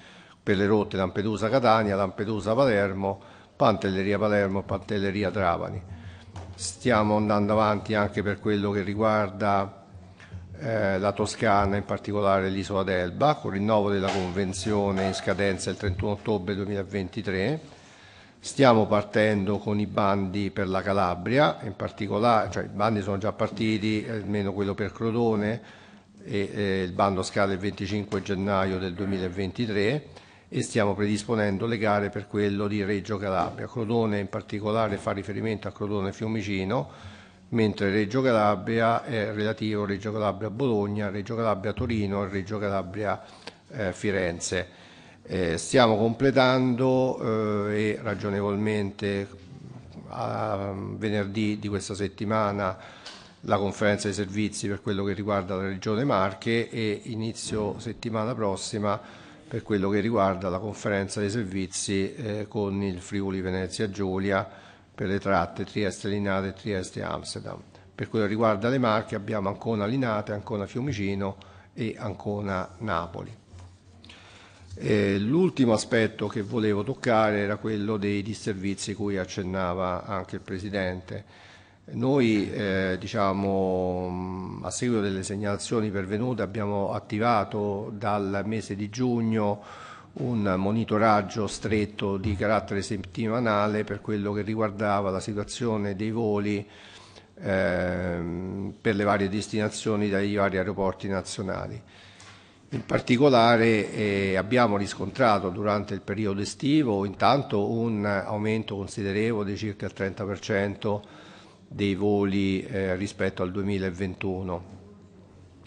per le rotte Lampedusa-Catania, Lampedusa-Palermo, Pantelleria-Palermo, Pantelleria-Trapani. Stiamo andando avanti anche per quello che riguarda eh, la Toscana, in particolare l'isola d'Elba, con rinnovo della convenzione in scadenza il 31 ottobre 2023 Stiamo partendo con i bandi per la Calabria, in particolare, cioè i bandi sono già partiti, almeno quello per Crotone, e, eh, il bando scade il 25 gennaio del 2023 e stiamo predisponendo le gare per quello di Reggio Calabria. Crotone in particolare fa riferimento a Crotone Fiumicino, mentre Reggio Calabria è relativo a Reggio Calabria Bologna, Reggio Calabria Torino e Reggio Calabria eh, Firenze. Eh, stiamo completando eh, e ragionevolmente a venerdì di questa settimana la conferenza dei servizi per quello che riguarda la Regione Marche e inizio settimana prossima per quello che riguarda la conferenza dei servizi eh, con il Friuli Venezia Giulia per le tratte Trieste Linate e Trieste Amsterdam. Per quello che riguarda le Marche abbiamo Ancona Linate, Ancona Fiumicino e Ancona Napoli. Eh, l'ultimo aspetto che volevo toccare era quello dei disservizi cui accennava anche il Presidente. Noi, eh, diciamo, mm, a seguito delle segnalazioni pervenute, abbiamo attivato dal mese di giugno un monitoraggio stretto di carattere settimanale per quello che riguardava la situazione dei voli eh, per le varie destinazioni dai vari aeroporti nazionali. In particolare eh, abbiamo riscontrato durante il periodo estivo intanto un aumento considerevole di circa il 30% dei voli eh, rispetto al 2021,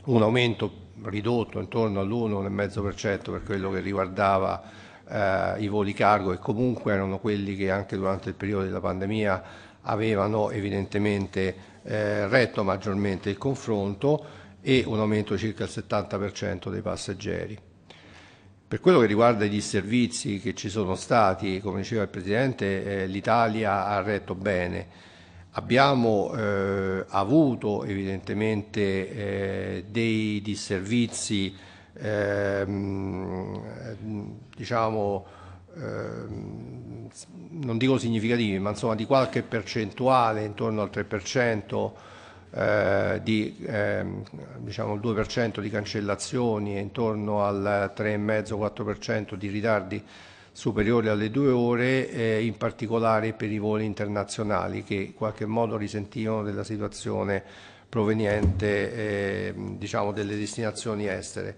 un aumento ridotto intorno all'1,5% per quello che riguardava eh, i voli cargo e comunque erano quelli che anche durante il periodo della pandemia avevano evidentemente eh, retto maggiormente il confronto e un aumento circa il 70% dei passeggeri. Per quello che riguarda i disservizi che ci sono stati, come diceva il Presidente, eh, l'Italia ha retto bene. Abbiamo eh, avuto evidentemente eh, dei disservizi ehm, diciamo, ehm, non dico significativi, ma insomma di qualche percentuale intorno al 3%, eh, di ehm, diciamo il 2% di cancellazioni e intorno al 3,5-4% di ritardi superiori alle due ore, eh, in particolare per i voli internazionali che in qualche modo risentivano della situazione proveniente eh, diciamo delle destinazioni estere.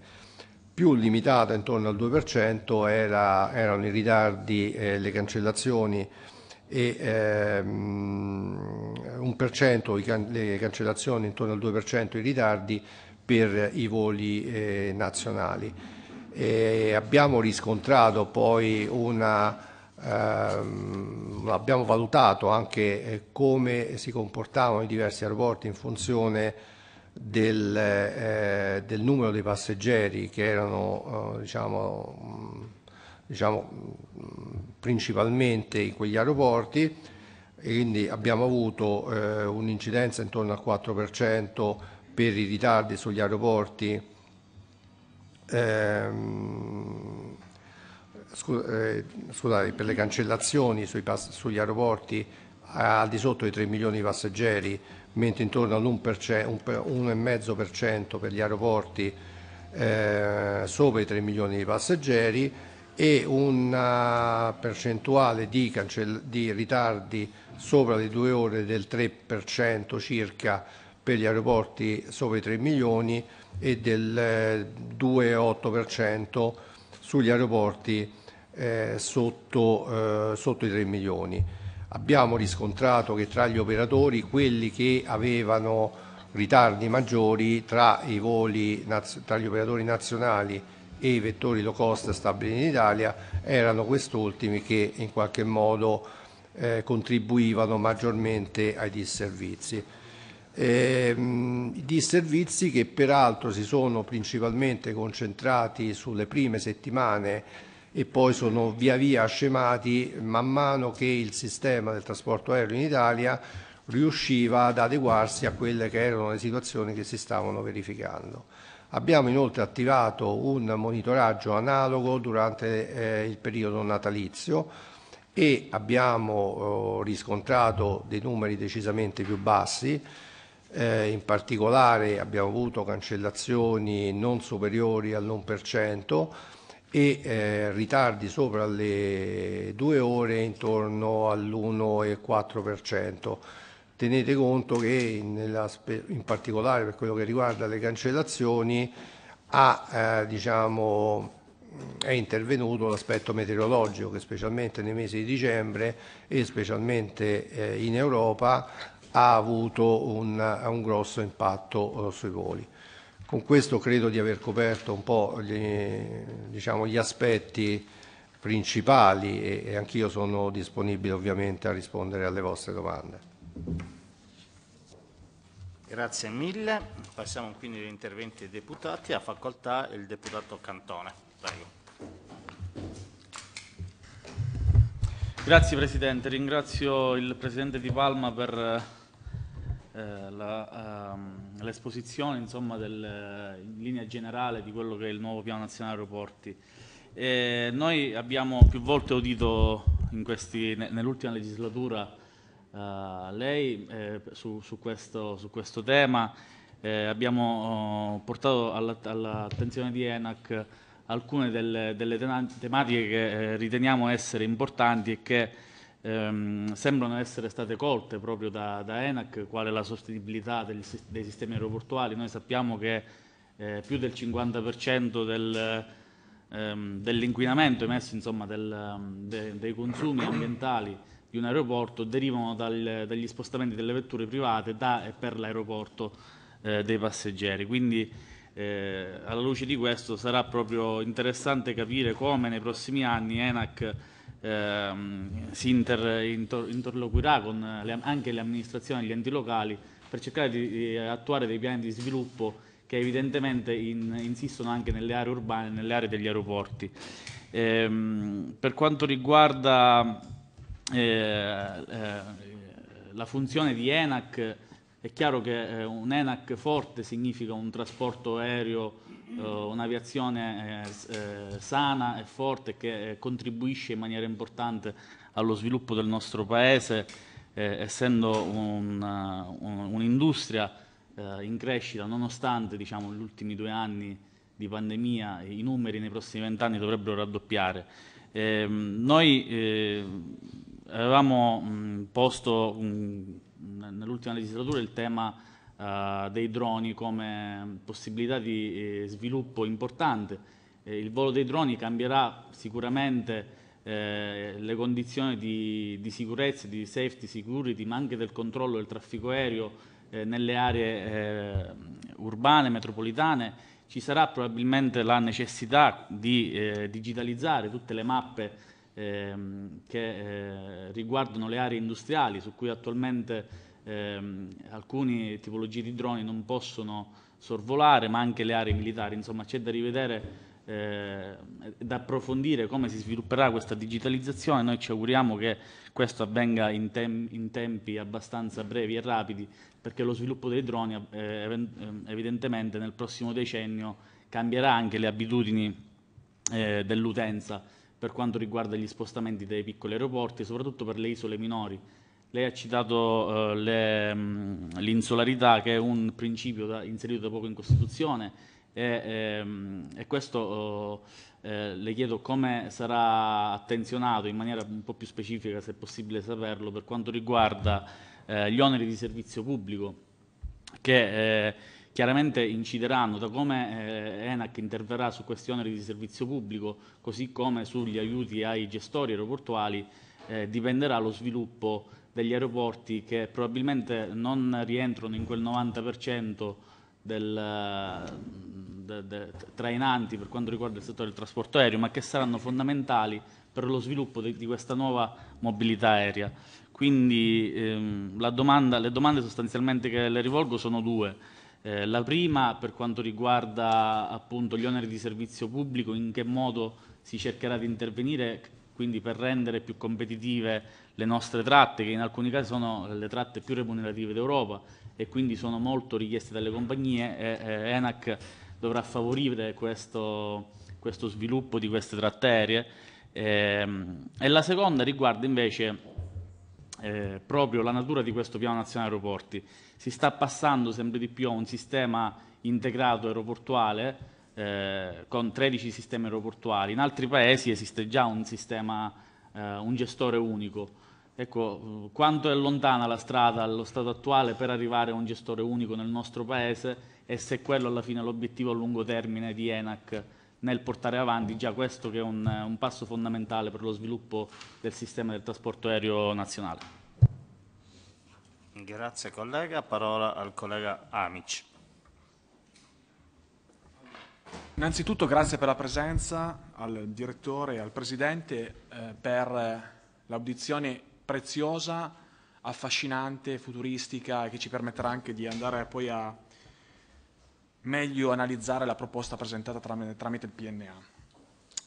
Più limitata intorno al 2% era, erano i ritardi, eh, le cancellazioni e ehm, un per cento le cancellazioni, intorno al 2% i ritardi per i voli eh, nazionali. E abbiamo riscontrato poi una, ehm, abbiamo valutato anche eh, come si comportavano i diversi aeroporti in funzione del, eh, del numero dei passeggeri che erano eh, diciamo, mm, diciamo mm, principalmente in quegli aeroporti e quindi abbiamo avuto eh, un'incidenza intorno al 4% per i ritardi sugli aeroporti ehm, scusate, eh, scusate, per le cancellazioni sugli aeroporti al di sotto dei 3 milioni di passeggeri, mentre intorno all'1,5% per gli aeroporti eh, sopra i 3 milioni di passeggeri e una percentuale di, di ritardi sopra le due ore del 3% circa per gli aeroporti sopra i 3 milioni e del 2,8% eh, sugli aeroporti eh, sotto, eh, sotto i 3 milioni. Abbiamo riscontrato che tra gli operatori quelli che avevano ritardi maggiori tra, voli, tra gli operatori nazionali e i vettori low cost stabili in Italia erano quest'ultimi che in qualche modo eh, contribuivano maggiormente ai disservizi. Eh, disservizi che peraltro si sono principalmente concentrati sulle prime settimane e poi sono via via scemati man mano che il sistema del trasporto aereo in Italia riusciva ad adeguarsi a quelle che erano le situazioni che si stavano verificando. Abbiamo inoltre attivato un monitoraggio analogo durante eh, il periodo natalizio e abbiamo eh, riscontrato dei numeri decisamente più bassi, eh, in particolare abbiamo avuto cancellazioni non superiori all'1% e eh, ritardi sopra le due ore intorno all'1,4%. Tenete conto che nella, in particolare per quello che riguarda le cancellazioni ha, eh, diciamo, è intervenuto l'aspetto meteorologico che specialmente nei mesi di dicembre e specialmente eh, in Europa ha avuto un, un grosso impatto eh, sui voli. Con questo credo di aver coperto un po' gli, diciamo, gli aspetti principali e, e anch'io sono disponibile ovviamente a rispondere alle vostre domande. Grazie mille. Passiamo quindi agli interventi dei deputati. A facoltà il deputato Cantone. Prego. Grazie Presidente, ringrazio il Presidente Di Palma per eh, ehm, l'esposizione um, in linea generale di quello che è il nuovo piano nazionale aeroporti. E eh, noi abbiamo più volte udito nell'ultima legislatura uh, lei eh, su, su, questo, su, questo, tema. Eh, abbiamo oh, portato all'attenzione all di ENAC alcune delle, delle tematiche che eh, riteniamo essere importanti e che ehm, sembrano essere state colte proprio da, da ENAC, quale la sostenibilità degli, dei sistemi aeroportuali. Noi sappiamo che eh, più del 50% del, ehm, dell'inquinamento emesso, insomma, del, ehm, de, dei consumi ambientali di un aeroporto derivano dal, dagli spostamenti delle vetture private da e per l'aeroporto eh, dei passeggeri. Quindi eh, alla luce di questo sarà proprio interessante capire come nei prossimi anni ENAC ehm, si inter, inter, interloquirà con le, anche le amministrazioni e gli enti locali per cercare di, di attuare dei piani di sviluppo che evidentemente in, insistono anche nelle aree urbane, nelle aree degli aeroporti. Ehm, per quanto riguarda eh, eh, la funzione di ENAC è chiaro che eh, un ENAC forte significa un trasporto aereo, un'aviazione sana e forte che contribuisce in maniera importante allo sviluppo del nostro Paese, essendo un'industria in crescita, nonostante diciamo, gli ultimi due anni di pandemia, i numeri nei prossimi vent'anni dovrebbero raddoppiare. Ehm, noi avevamo mh, mm, posto mm, nell'ultima legislatura il tema uh, dei droni come possibilità di eh, sviluppo importante. Eh, il volo dei droni cambierà sicuramente eh, le condizioni di, di, sicurezza, di safety, security, ma anche del controllo del traffico aereo eh, nelle aree eh, urbane, metropolitane. Ci sarà probabilmente la necessità di digitalizzare tutte le mappe ehm, che eh, riguardano le aree industriali su cui attualmente ehm, alcune tipologie di droni non possono sorvolare, ma anche le aree militari. Insomma c'è da rivedere eh, da approfondire come si svilupperà questa digitalizzazione. Noi ci auguriamo che questo avvenga in, tem in tempi abbastanza brevi e rapidi, perché lo sviluppo dei droni eh, ehm, evidentemente nel prossimo decennio cambierà anche le abitudini eh, dell'utenza per quanto riguarda gli spostamenti dei piccoli aeroporti, soprattutto per le isole minori. Lei ha citato eh, mm, l'insularità che è un principio da, inserito da poco in Costituzione e, ehm, e questo eh, le chiedo come sarà attenzionato in maniera un po' più specifica, se è possibile saperlo, per quanto riguarda eh, gli oneri di servizio pubblico che eh, chiaramente incideranno da come eh, ENAC interverrà su questi oneri di servizio pubblico, così come sugli aiuti ai gestori aeroportuali, eh, dipenderà lo sviluppo degli aeroporti che probabilmente non rientrano in quel 90% del, eh, de, de, trainanti per quanto riguarda il settore del trasporto aereo, ma che saranno fondamentali per lo sviluppo di, di questa nuova mobilità aerea. Quindi ehm, domanda, le domande sostanzialmente che le rivolgo sono due eh, la prima per quanto riguarda appunto, gli oneri di servizio pubblico, in che modo si cercherà di intervenire quindi per rendere più competitive le nostre tratte, che in alcuni casi sono le tratte più remunerative d'Europa e quindi sono molto richieste dalle compagnie e, e ENAC dovrà favorire questo, questo, sviluppo di queste tratte aeree. E, ehm, e la seconda riguarda invece eh, proprio la natura di questo piano nazionale aeroporti. Si sta passando sempre di più a un sistema integrato aeroportuale eh, con 13 sistemi aeroportuali. In altri paesi esiste già un sistema, eh, un gestore unico. Ecco, quanto è lontana la strada allo stato attuale per arrivare a un gestore unico nel nostro paese e se quello alla fine è l'obiettivo a lungo termine di ENAC nel portare avanti già questo che è un, un passo fondamentale per lo sviluppo del sistema del trasporto aereo nazionale. Grazie collega, parola al collega Amici. Innanzitutto grazie per la presenza al direttore e al presidente eh, per l'audizione preziosa, affascinante, futuristica che ci permetterà anche di andare poi a meglio analizzare la proposta presentata tramite il PNA.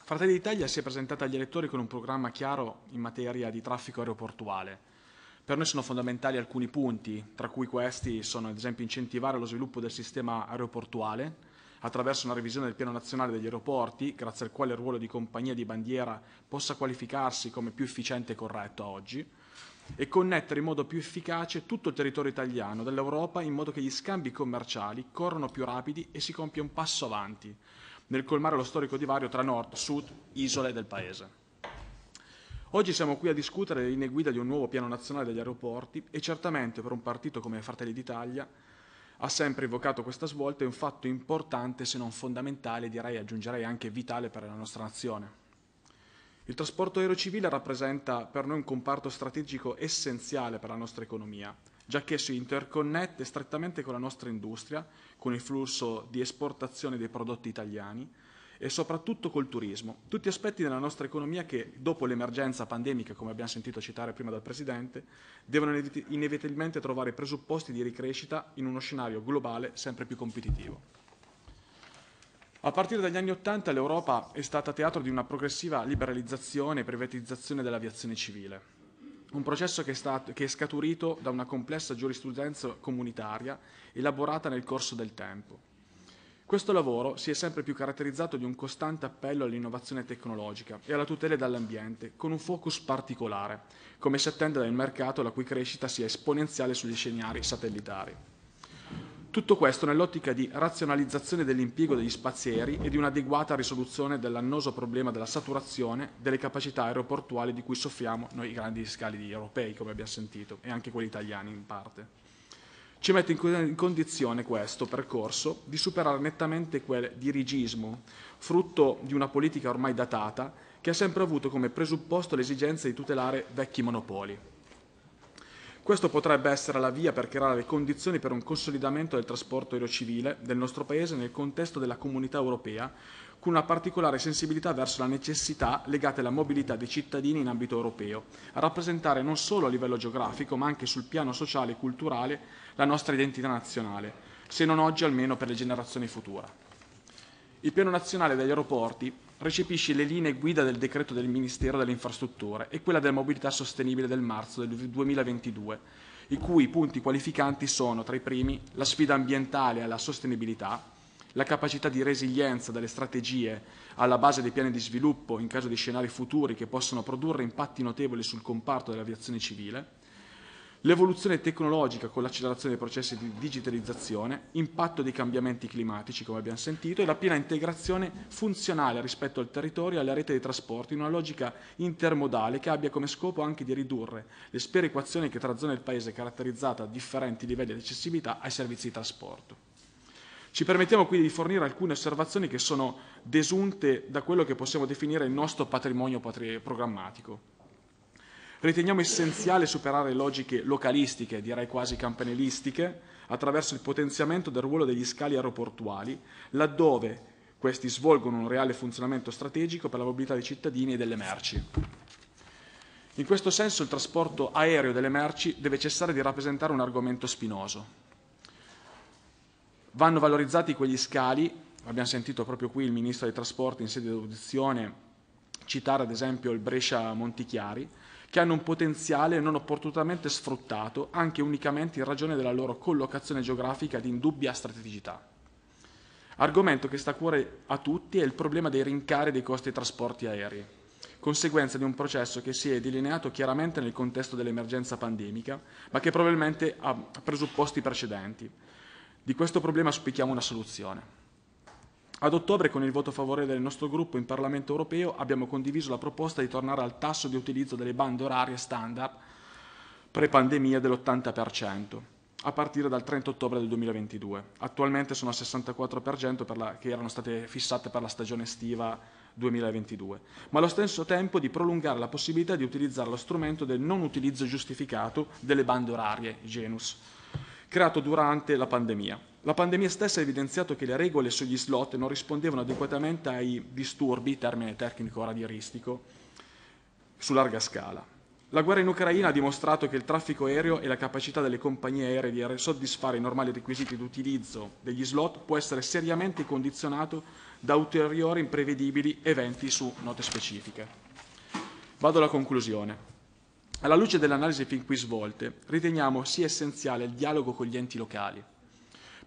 Fratelli d'Italia si è presentata agli elettori con un programma chiaro in materia di traffico aeroportuale. Per noi sono fondamentali alcuni punti, tra cui questi sono ad esempio incentivare lo sviluppo del sistema aeroportuale attraverso una revisione del piano nazionale degli aeroporti, grazie al quale il ruolo di compagnia di bandiera possa qualificarsi come più efficiente e corretto a oggi, e connettere in modo più efficace tutto il territorio italiano dall'Europa in modo che gli scambi commerciali corrano più rapidi e si compia un passo avanti nel colmare lo storico divario tra nord, sud, isole del paese. Oggi siamo qui a discutere le linee guida di un nuovo piano nazionale degli aeroporti e certamente per un partito come Fratelli d'Italia ha sempre invocato questa svolta è un fatto importante se non fondamentale, direi aggiungerei anche vitale per la nostra nazione. Il trasporto aereo civile rappresenta per noi un comparto strategico essenziale per la nostra economia, già che si interconnette strettamente con la nostra industria, con il flusso di esportazione dei prodotti italiani, e soprattutto col turismo. Tutti aspetti della nostra economia che, dopo l'emergenza pandemica, come abbiamo sentito citare prima dal Presidente, devono inevitabilmente trovare presupposti di ricrescita in uno scenario globale sempre più competitivo. A partire dagli anni Ottanta l'Europa è stata teatro di una progressiva liberalizzazione e privatizzazione dell'aviazione civile, un processo che è, stato, che è scaturito da una complessa giurisprudenza comunitaria elaborata nel corso del tempo. Questo lavoro si è sempre più caratterizzato di un costante appello all'innovazione tecnologica e alla tutela dell'ambiente, con un focus particolare, come si attende dal mercato la cui crescita sia esponenziale sugli scenari satellitari. Tutto questo nell'ottica di razionalizzazione dell'impiego degli spazi aerei e di un'adeguata risoluzione dell'annoso problema della saturazione delle capacità aeroportuali di cui soffriamo noi grandi scali europei, come abbiamo sentito, e anche quelli italiani in parte. Ci mette in condizione questo percorso di superare nettamente quel dirigismo, frutto di una politica ormai datata, che ha sempre avuto come presupposto l'esigenza di tutelare vecchi monopoli. Questo potrebbe essere la via per creare le condizioni per un consolidamento del trasporto aereo civile del nostro Paese nel contesto della comunità europea, con una particolare sensibilità verso la necessità legate alla mobilità dei cittadini in ambito europeo, a rappresentare non solo a livello geografico, ma anche sul piano sociale e culturale la nostra identità nazionale, se non oggi almeno per le generazioni future. Il Piano nazionale degli aeroporti recepisce le linee guida del decreto del Ministero delle Infrastrutture e quella della mobilità sostenibile del marzo del 2022, i cui punti qualificanti sono tra i primi la sfida ambientale alla sostenibilità, la capacità di resilienza delle strategie alla base dei piani di sviluppo in caso di scenari futuri che possono produrre impatti notevoli sul comparto dell'aviazione civile, L'evoluzione tecnologica con l'accelerazione dei processi di digitalizzazione, impatto dei cambiamenti climatici, come abbiamo sentito, e la piena integrazione funzionale rispetto al territorio e alla rete dei trasporti in una logica intermodale che abbia come scopo anche di ridurre le sperequazioni che tra zone del Paese caratterizzata da differenti livelli di accessibilità ai servizi di trasporto. Ci permettiamo quindi di fornire alcune osservazioni che sono desunte da quello che possiamo definire il nostro patrimonio programmatico. Riteniamo essenziale superare logiche localistiche, direi quasi campanilistiche, attraverso il potenziamento del ruolo degli scali aeroportuali, laddove questi svolgono un reale funzionamento strategico per la mobilità dei cittadini e delle merci. In questo senso il trasporto aereo delle merci deve cessare di rappresentare un argomento spinoso. Vanno valorizzati quegli scali, abbiamo sentito proprio qui il Ministro dei Trasporti in sede di audizione citare ad esempio il Brescia-Montichiari, che hanno un potenziale non opportunamente sfruttato anche unicamente in ragione della loro collocazione geografica di indubbia strategicità. Argomento che sta a cuore a tutti è il problema dei rincari dei costi dei trasporti aerei, conseguenza di un processo che si è delineato chiaramente nel contesto dell'emergenza pandemica, ma che probabilmente ha presupposti precedenti. Di questo problema auspichiamo una soluzione. Ad ottobre, con il voto favorevole del nostro gruppo in Parlamento europeo, abbiamo condiviso la proposta di tornare al tasso di utilizzo delle bande orarie standard pre-pandemia dell'80%, a partire dal 30 ottobre del 2022. Attualmente sono al 64% la, che erano state fissate per la stagione estiva 2022, ma allo stesso tempo di prolungare la possibilità di utilizzare lo strumento del non utilizzo giustificato delle bande orarie, genus, creato durante la pandemia la pandemia stessa ha evidenziato che le regole sugli slot non rispondevano adeguatamente ai disturbi, termine tecnico radieristico, su larga scala. La guerra in Ucraina ha dimostrato che il traffico aereo e la capacità delle compagnie aeree di soddisfare i normali requisiti di utilizzo degli slot può essere seriamente condizionato da ulteriori imprevedibili eventi su note specifiche. Vado alla conclusione. Alla luce delle analisi fin qui svolte, riteniamo sia essenziale il dialogo con gli enti locali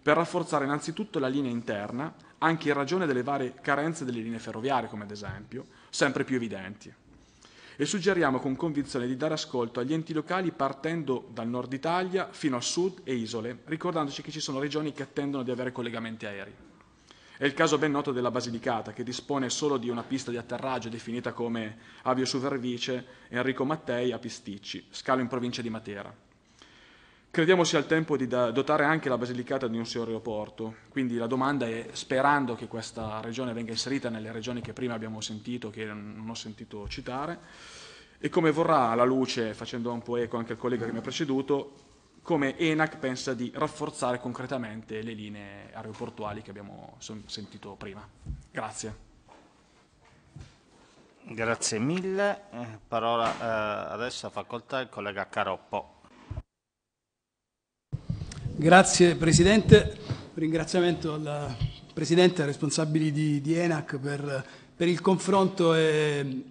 per rafforzare innanzitutto la linea interna, anche in ragione delle varie carenze delle linee ferroviarie, come ad esempio, sempre più evidenti. E suggeriamo con convinzione di dare ascolto agli enti locali partendo dal nord Italia fino al sud e isole, ricordandoci che ci sono regioni che attendono di avere collegamenti aerei. È il caso ben noto della Basilicata, che dispone solo di una pista di atterraggio definita come avio Supervice Enrico Mattei a Pisticci, scalo in provincia di Matera. Crediamo sia il tempo di dotare anche la Basilicata di un suo aeroporto, quindi la domanda è sperando che questa regione venga inserita nelle regioni che prima abbiamo sentito, che non ho sentito citare, e come vorrà alla luce, facendo un po' eco anche al collega che mi ha preceduto, come ENAC pensa di rafforzare concretamente le linee aeroportuali che abbiamo sentito prima. Grazie. Grazie mille. Eh, parola eh, adesso a facoltà il collega Caroppo. Grazie Presidente, ringraziamento al Presidente e ai responsabili di, di ENAC per, per, il confronto e,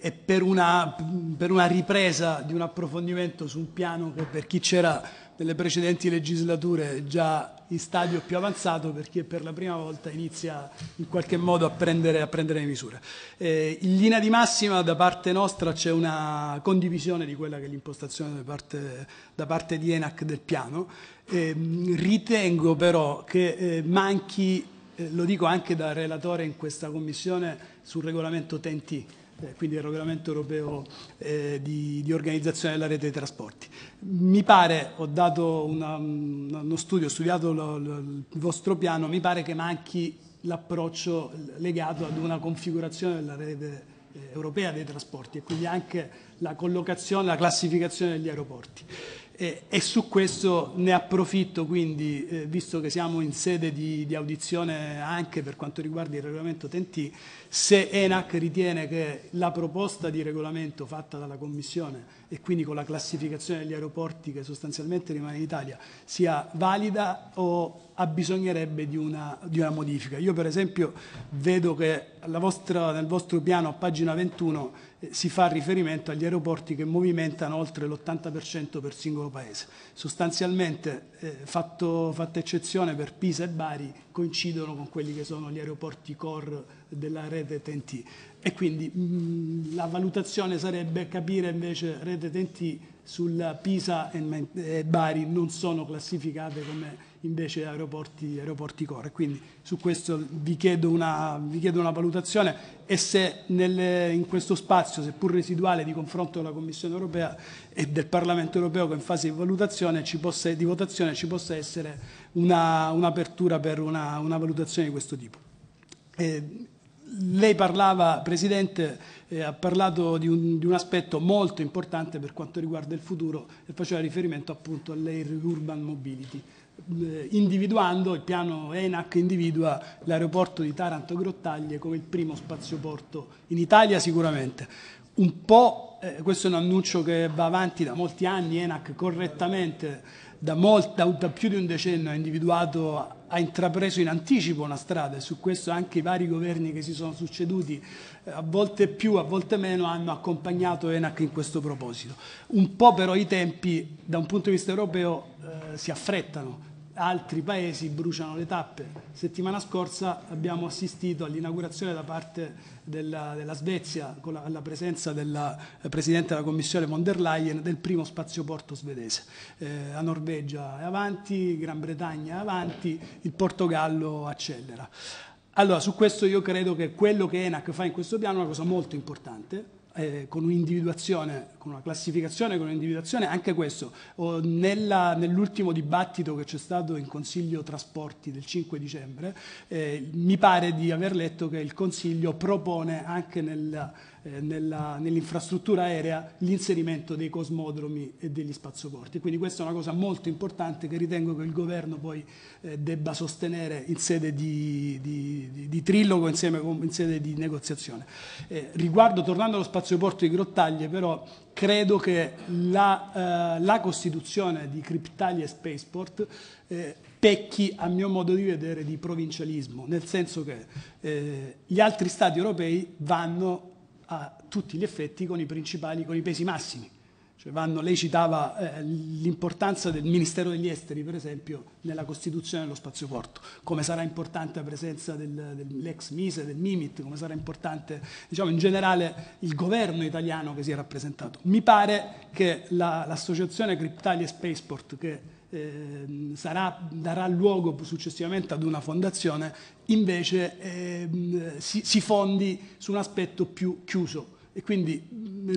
e per, una, per, una, ripresa di un approfondimento su un piano che per chi c'era nelle precedenti legislature già in stadio più avanzato perché per la prima volta inizia in qualche modo a prendere, a prendere le misure. Eh, in linea di massima da parte nostra c'è una condivisione di quella che è l'impostazione da parte, da parte di ENAC del piano, eh, ritengo però che eh, manchi, eh, lo dico anche da relatore in questa commissione, sul regolamento TNT eh, quindi il regolamento europeo eh, di, di, organizzazione della rete dei trasporti. Mi pare, ho dato una, uno studio, ho studiato lo, lo, il vostro piano, mi pare che manchi l'approccio legato ad una configurazione della rete eh, europea dei trasporti e quindi anche la collocazione, la classificazione degli aeroporti. E, e, su questo ne approfitto quindi, eh, visto che siamo in sede di, di, audizione anche per quanto riguarda il regolamento TNT, se ENAC ritiene che la proposta di regolamento fatta dalla Commissione e quindi con la classificazione degli aeroporti che sostanzialmente rimane in Italia sia valida o abbisognerebbe di una, di una modifica. Io per esempio vedo che vostra, nel vostro piano a pagina 21 eh, si fa riferimento agli aeroporti che movimentano oltre l'80% per singolo paese. Sostanzialmente, eh, fatto, fatta eccezione per Pisa e Bari, coincidono con quelli che sono gli aeroporti core della rete TNT e quindi mh, mm, la valutazione sarebbe capire invece rete TNT sulla Pisa e Bari non sono classificate come invece aeroporti, aeroporti core. Quindi su questo vi chiedo una, vi chiedo una valutazione e se nel, in questo spazio, seppur residuale, di confronto della Commissione europea e del Parlamento europeo che è in fase di, valutazione, possa, di votazione ci possa essere un'apertura una per una, una, valutazione di questo tipo. E, eh, lei parlava, Presidente, eh, ha parlato di un, di un, aspetto molto importante per quanto riguarda il futuro e faceva riferimento appunto all'Air Urban Mobility. Eh, individuando, il piano ENAC individua l'aeroporto di Taranto Grottaglie come il primo spazioporto in Italia sicuramente. Un po', eh, questo è un annuncio che va avanti da molti anni, ENAC correttamente da, molta, da più di un decennio ha individuato ha intrapreso in anticipo una strada e su questo anche i vari governi che si sono succeduti, eh, a volte più, a volte meno, hanno accompagnato ENAC in questo proposito. Un po' però i tempi da un punto di vista europeo eh, si affrettano, altri paesi bruciano le tappe. Settimana scorsa abbiamo assistito all'inaugurazione da parte della, della Svezia, con la, alla presenza della eh, Presidente della Commissione von der Leyen, del primo spazioporto svedese. Eh, la Norvegia è avanti, Gran Bretagna è avanti, il Portogallo accelera. Allora, su questo io credo che quello che ENAC fa in questo piano è una cosa molto importante, eh, con un'individuazione, con una classificazione, con un'individuazione, anche questo. Oh, nell'ultimo nell dibattito che c'è stato in Consiglio Trasporti del 5 dicembre, eh, mi pare di aver letto che il Consiglio propone anche nel eh, nell'infrastruttura nell aerea l'inserimento dei cosmodromi e degli spazioporti. Quindi questa è una cosa molto importante che ritengo che il governo poi eh, debba sostenere in sede di, di, di, di trilogo, insieme con, in sede di negoziazione. Eh, riguardo, tornando allo spazioporto di Grottaglie, però credo che la, eh, la costituzione di Cryptalia Spaceport eh, pecchi, a mio modo di vedere, di provincialismo, nel senso che eh, gli altri stati europei vanno a tutti gli effetti con i principali, con i pesi massimi. Cioè vanno, lei citava eh, l'importanza del Ministero degli Esteri, per esempio, nella costituzione dello spazio porto, come sarà importante la presenza del, dell'ex Mise, del Mimit, come sarà importante diciamo, in generale il governo italiano che si è rappresentato. Mi pare che l'associazione la, Cryptalia Spaceport, che Ehm, sarà, darà luogo successivamente ad una fondazione, invece eh, si, si fondi su un aspetto più chiuso, e quindi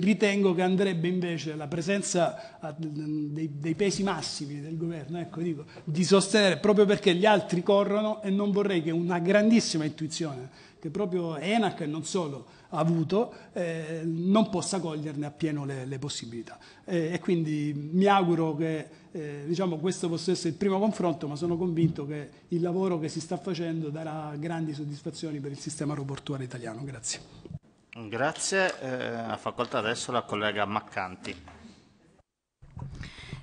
ritengo che andrebbe invece la presenza dei, dei pesi massimi del governo, ecco, dico, di sostenere proprio perché gli altri corrono e non vorrei che una grandissima intuizione, che proprio ENAC e non solo, avuto, eh, non possa coglierne appieno le, le possibilità. Eh, e quindi mi auguro che eh, diciamo, questo possa essere il primo confronto, ma sono convinto che il lavoro che si sta facendo darà grandi soddisfazioni per il sistema aeroportuale italiano. Grazie. Grazie. Eh, a facoltà adesso la collega Maccanti.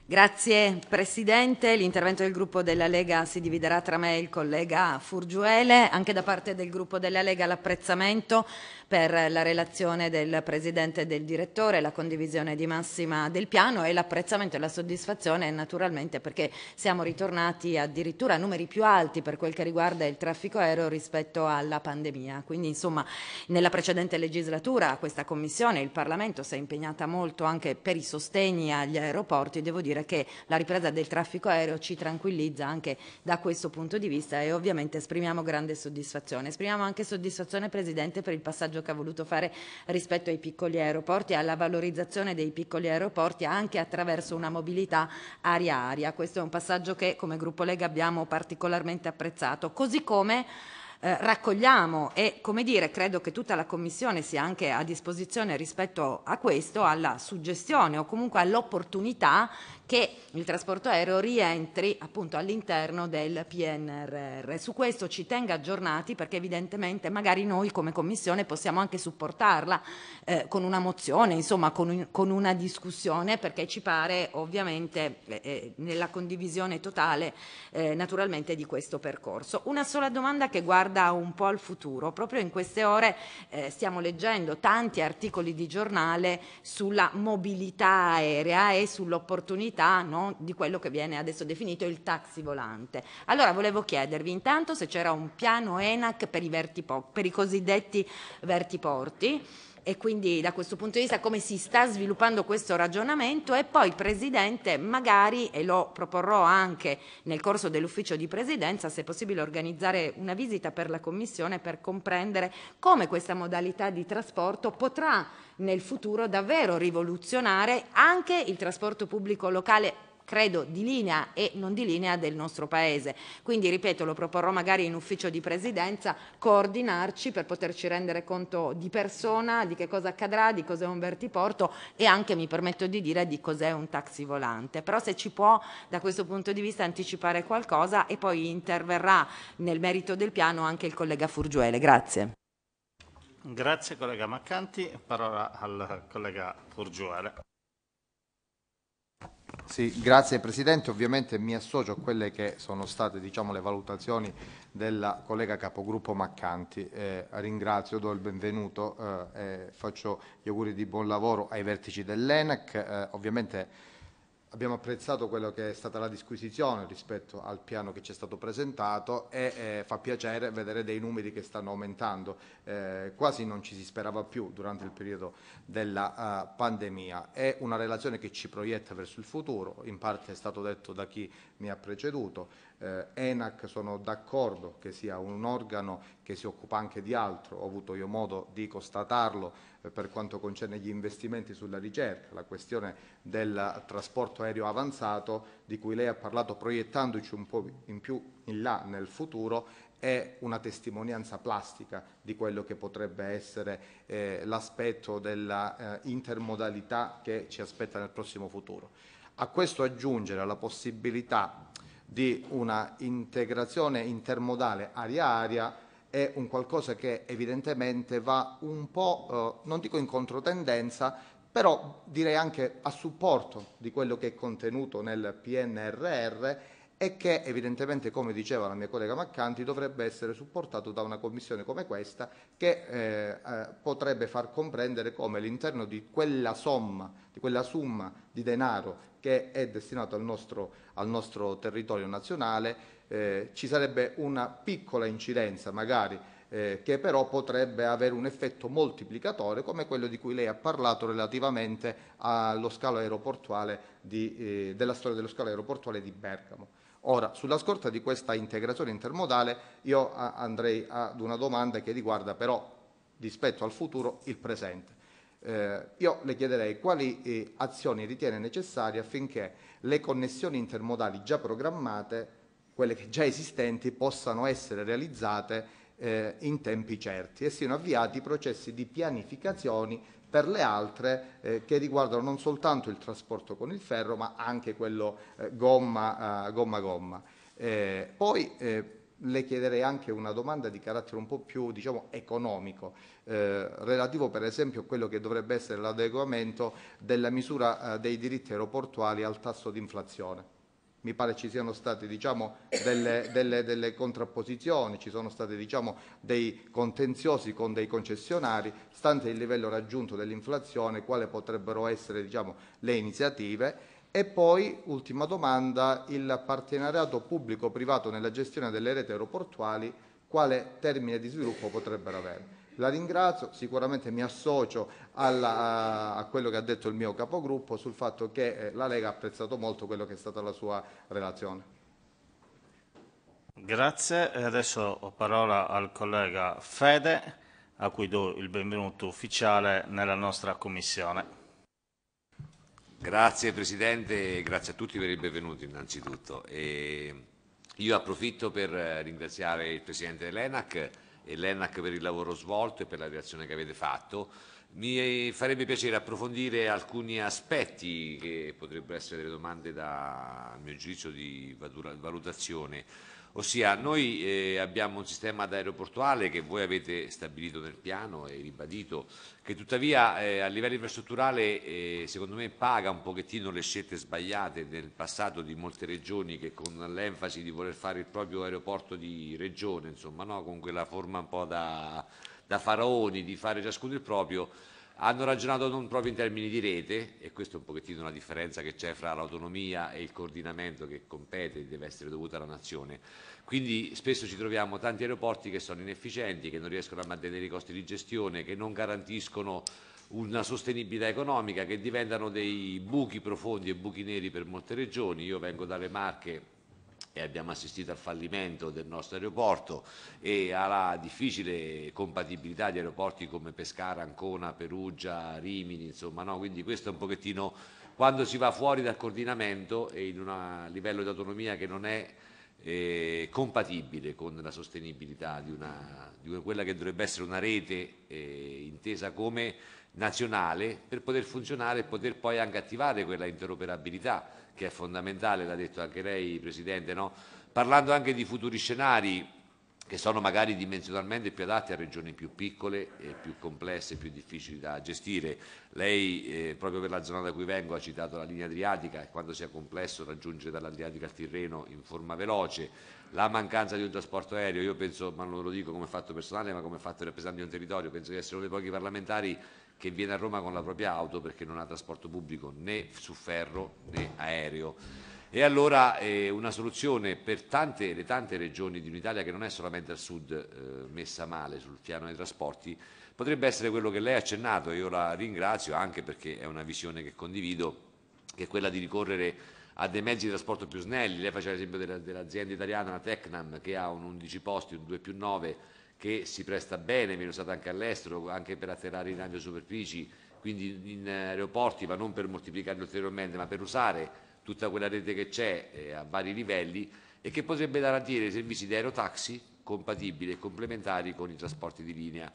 Grazie Presidente, l'intervento del gruppo della Lega si dividerà tra me e il collega Furgiuele, anche da parte del gruppo della Lega l'apprezzamento per la relazione del presidente e del direttore, la condivisione di massima del piano e l'apprezzamento e la soddisfazione naturalmente perché siamo ritornati addirittura a numeri più alti per quel che riguarda il traffico aereo rispetto alla pandemia. Quindi insomma nella precedente legislatura questa Commissione, il Parlamento si è impegnata molto anche per i sostegni agli aeroporti. Devo dire che la ripresa del traffico aereo ci tranquillizza anche da questo punto di vista e ovviamente esprimiamo grande soddisfazione. Esprimiamo anche soddisfazione Presidente per il passaggio messaggio che ha voluto fare rispetto ai piccoli aeroporti e alla valorizzazione dei piccoli aeroporti anche attraverso una mobilità aria-aria. Questo è un passaggio che come gruppo Lega abbiamo particolarmente apprezzato, così come eh, raccogliamo e come dire credo che tutta la commissione sia anche a disposizione rispetto a questo alla suggestione o comunque all'opportunità che il trasporto aereo rientri appunto all'interno del PNRR. Su questo ci tenga aggiornati perché evidentemente magari noi come Commissione possiamo anche supportarla eh, con una mozione, insomma con, un, con, una discussione perché ci pare ovviamente eh, eh nella condivisione totale eh, naturalmente di questo percorso. Una sola domanda che guarda un po' al futuro. Proprio in queste ore eh, stiamo leggendo tanti articoli di giornale sulla mobilità aerea e sull'opportunità attività no, di quello che viene adesso definito il taxi volante. Allora volevo chiedervi intanto se c'era un piano ENAC per i, per i cosiddetti vertiporti e quindi da questo punto di vista come si sta sviluppando questo ragionamento e poi Presidente magari, e lo proporrò anche nel corso dell'ufficio di Presidenza, se è possibile organizzare una visita per la Commissione per comprendere come questa modalità di trasporto potrà nel futuro davvero rivoluzionare anche il trasporto pubblico locale credo di linea e non di linea del nostro Paese. Quindi, ripeto, lo proporrò magari in ufficio di presidenza, coordinarci per poterci rendere conto di persona, di che cosa accadrà, di cos'è un vertiporto e anche, mi permetto di dire, di cos'è un taxi volante. Però se ci può da questo punto di vista anticipare qualcosa e poi interverrà nel merito del piano anche il collega Furgiuele. Grazie. Grazie collega Maccanti, parola al collega Furgiuele. Sì, grazie Presidente. Ovviamente mi associo a quelle che sono state diciamo, le valutazioni della collega capogruppo Maccanti. Eh, ringrazio, do il benvenuto eh, e faccio gli auguri di buon lavoro ai vertici dell'ENAC. Eh, ovviamente abbiamo apprezzato quella che è stata la disquisizione rispetto al piano che ci è stato presentato e eh, fa piacere vedere dei numeri che stanno aumentando, eh, quasi non ci si sperava più durante il periodo della uh, pandemia. È una relazione che ci proietta verso il futuro, in parte è stato detto da chi mi ha preceduto, eh, ENAC sono d'accordo che sia un organo che si occupa anche di altro, ho avuto io modo di constatarlo eh, per quanto concerne gli investimenti sulla ricerca, la questione del trasporto aereo avanzato di cui lei ha parlato proiettandoci un po' in più in là nel futuro è una testimonianza plastica di quello che potrebbe essere eh, l'aspetto eh, intermodalità che ci aspetta nel prossimo futuro. A questo aggiungere la possibilità di una integrazione intermodale aria-aria è un qualcosa che evidentemente va un po', eh, non dico in controtendenza, però direi anche a supporto di quello che è contenuto nel PNRR e che evidentemente, come diceva la mia collega Maccanti, dovrebbe essere supportato da una commissione come questa che eh, eh, potrebbe far comprendere come all'interno di quella somma, di quella somma di denaro che è destinato al, al nostro, territorio nazionale, eh, ci sarebbe una piccola incidenza magari eh, che però potrebbe avere un effetto moltiplicatore come quello di cui lei ha parlato relativamente allo scalo aeroportuale di, eh, della storia dello scalo aeroportuale di Bergamo. Ora, sulla scorta di questa integrazione intermodale, io andrei ad una domanda che riguarda però, rispetto al futuro, il presente. Eh, io le chiederei quali eh, azioni ritiene necessarie affinché le connessioni intermodali già programmate, quelle già esistenti, possano essere realizzate eh, in tempi certi e siano avviati i processi di pianificazione per le altre eh, che riguardano non soltanto il trasporto con il ferro ma anche quello eh, gomma, eh, gomma gomma. Eh, poi eh, le chiederei anche una domanda di carattere un po' più diciamo, economico, eh, relativo per esempio a quello che dovrebbe essere l'adeguamento della misura dei diritti aeroportuali al tasso di inflazione mi pare ci siano state diciamo, delle, delle, delle, contrapposizioni, ci sono stati diciamo, dei contenziosi con dei concessionari, stante il livello raggiunto dell'inflazione, quali potrebbero essere diciamo, le iniziative. E poi, ultima domanda, il partenariato pubblico-privato nella gestione delle reti aeroportuali, quale termine di sviluppo potrebbero avere? La ringrazio, sicuramente mi associo alla, a quello che ha detto il mio capogruppo sul fatto che eh, la Lega ha apprezzato molto quello che è stata la sua relazione. Grazie e adesso ho parola al collega Fede a cui do il benvenuto ufficiale nella nostra commissione. Grazie Presidente, e grazie a tutti per il benvenuto innanzitutto. E io approfitto per eh, ringraziare il Presidente dell'ENAC e l'ENAC per il lavoro svolto e per la reazione che avete fatto. Mi farebbe piacere approfondire alcuni aspetti che potrebbero essere domande da, a mio giudizio di valutazione. Ossia, noi eh, abbiamo un sistema aeroportuale che voi avete stabilito nel piano e ribadito, che tuttavia eh, a livello infrastrutturale eh, secondo me paga un pochettino le scelte sbagliate nel passato di molte regioni che con l'enfasi di voler fare il proprio aeroporto di regione, insomma, no? con quella forma un po' da, da faraoni, di fare ciascuno il proprio, hanno ragionato non proprio in termini di rete, e questa è un pochettino la differenza che c'è fra l'autonomia e il coordinamento che compete e deve essere dovuta alla nazione. Quindi spesso ci troviamo tanti aeroporti che sono inefficienti, che non riescono a mantenere i costi di gestione, che non garantiscono una sostenibilità economica, che diventano dei buchi profondi e buchi neri per molte regioni. Io vengo dalle Marche e abbiamo assistito al fallimento del nostro aeroporto e alla difficile compatibilità di aeroporti come Pescara, Ancona, Perugia, Rimini, insomma, no? quindi questo è un pochettino quando si va fuori dal coordinamento e in un livello di autonomia che non è eh, compatibile con la sostenibilità di, una, di, quella che dovrebbe essere una rete eh, intesa come nazionale per poter funzionare e poter poi anche attivare quella interoperabilità che è fondamentale, l'ha detto anche lei Presidente, no? parlando anche di futuri scenari che sono magari dimensionalmente più adatti a regioni più piccole e più complesse, più difficili da gestire. Lei, eh, proprio per la zona da cui vengo, ha citato la linea adriatica e quanto sia complesso raggiungere dall'Adriatica al Tirreno in forma veloce. La mancanza di un trasporto aereo, io penso, ma non lo dico come fatto personale, ma come fatto rappresentante di un territorio, penso di essere uno dei pochi parlamentari che viene a Roma con la propria auto perché non ha trasporto pubblico né su ferro né aereo. E allora eh, una soluzione per tante, le tante regioni di un'Italia che non è solamente al sud eh, messa male sul piano dei trasporti, potrebbe essere quello che lei ha accennato e io la ringrazio anche perché è una visione che condivido, che è quella di ricorrere a dei mezzi di trasporto più snelli. Lei faceva l'esempio dell'azienda italiana, la Tecnam, che ha un 11 posti, un 2 più 9 che si presta bene, viene usata anche all'estero, anche per atterrare in aviosuperfici, quindi in aeroporti, ma non per moltiplicarli ulteriormente, ma per usare tutta quella rete che c'è eh, a vari livelli e che potrebbe garantire servizi di aerotaxi compatibili e complementari con i trasporti di linea.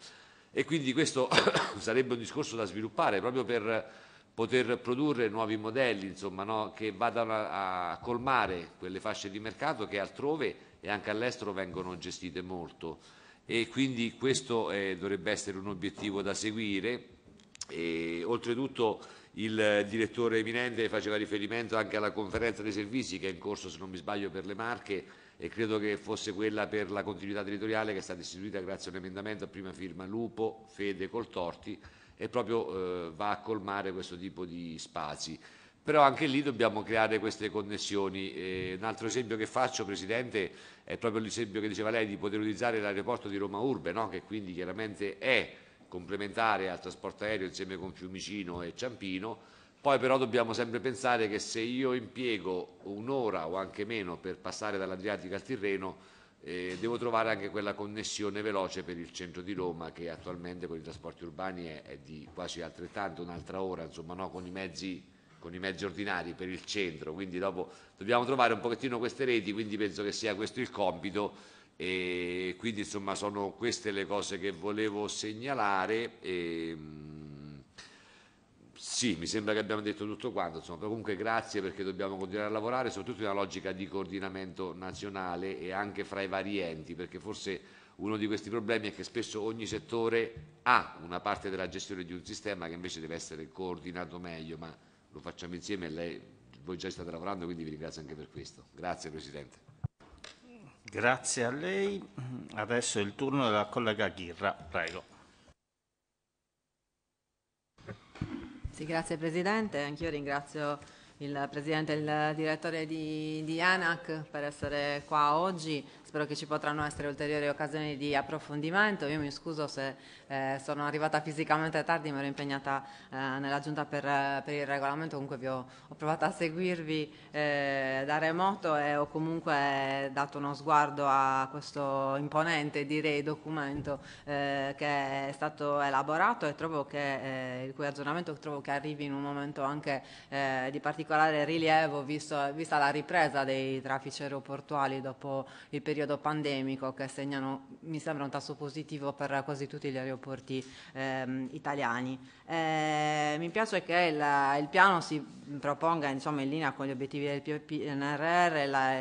E quindi questo sarebbe un discorso da sviluppare proprio per poter produrre nuovi modelli insomma, no? che vadano a colmare quelle fasce di mercato che altrove e anche all'estero vengono gestite molto e quindi questo eh, dovrebbe essere un obiettivo da seguire. E, oltretutto il direttore eminente faceva riferimento anche alla conferenza dei servizi che è in corso, se non mi sbaglio, per le Marche e credo che fosse quella per la continuità territoriale che è stata istituita grazie a un emendamento a prima firma Lupo, Fede, Coltorti e proprio eh, va a colmare questo tipo di spazi però anche lì dobbiamo creare queste connessioni. E un altro esempio che faccio, Presidente, è proprio l'esempio che diceva lei di poter utilizzare l'aeroporto di Roma Urbe, no? che quindi chiaramente è complementare al trasporto aereo insieme con Fiumicino e Ciampino. Poi però dobbiamo sempre pensare che se io impiego un'ora o anche meno per passare dall'Adriatica al Tirreno, eh, devo trovare anche quella connessione veloce per il centro di Roma che attualmente con i trasporti urbani è, è di quasi altrettanto, un'altra ora, insomma no? con i mezzi con i mezzi ordinari per il centro, quindi dopo dobbiamo trovare un pochettino queste reti, quindi penso che sia questo il compito e quindi insomma sono queste le cose che volevo segnalare. E, ehm, sì, mi sembra che abbiamo detto tutto quanto, insomma, comunque grazie perché dobbiamo continuare a lavorare, soprattutto in una logica di coordinamento nazionale e anche fra i vari enti, perché forse uno di questi problemi è che spesso ogni settore ha una parte della gestione di un sistema che invece deve essere coordinato meglio, ma lo facciamo insieme lei, voi già state lavorando, quindi vi ringrazio anche per questo. Grazie Presidente. Grazie a lei. Adesso è il turno della collega Ghirra, prego. Sì, grazie Presidente, anch'io ringrazio il Presidente e il Direttore di, di ANAC per essere qua oggi spero che ci potranno essere ulteriori occasioni di approfondimento. Io mi scuso se eh, sono arrivata fisicamente tardi, mi ero impegnata eh, nella giunta per, eh, per, il regolamento, comunque vi ho, ho provato a seguirvi eh, da remoto e ho comunque eh, dato uno sguardo a questo imponente direi, documento eh, che è stato elaborato e trovo che, il cui aggiornamento trovo che arrivi in un momento anche di particolare rilievo visto, vista la ripresa dei traffici aeroportuali dopo il periodo periodo pandemico che segnano, mi sembra, un tasso positivo per quasi tutti gli aeroporti ehm, italiani. Eh, mi piace che il, il piano si proponga insomma, in linea con gli obiettivi del PNRR, la,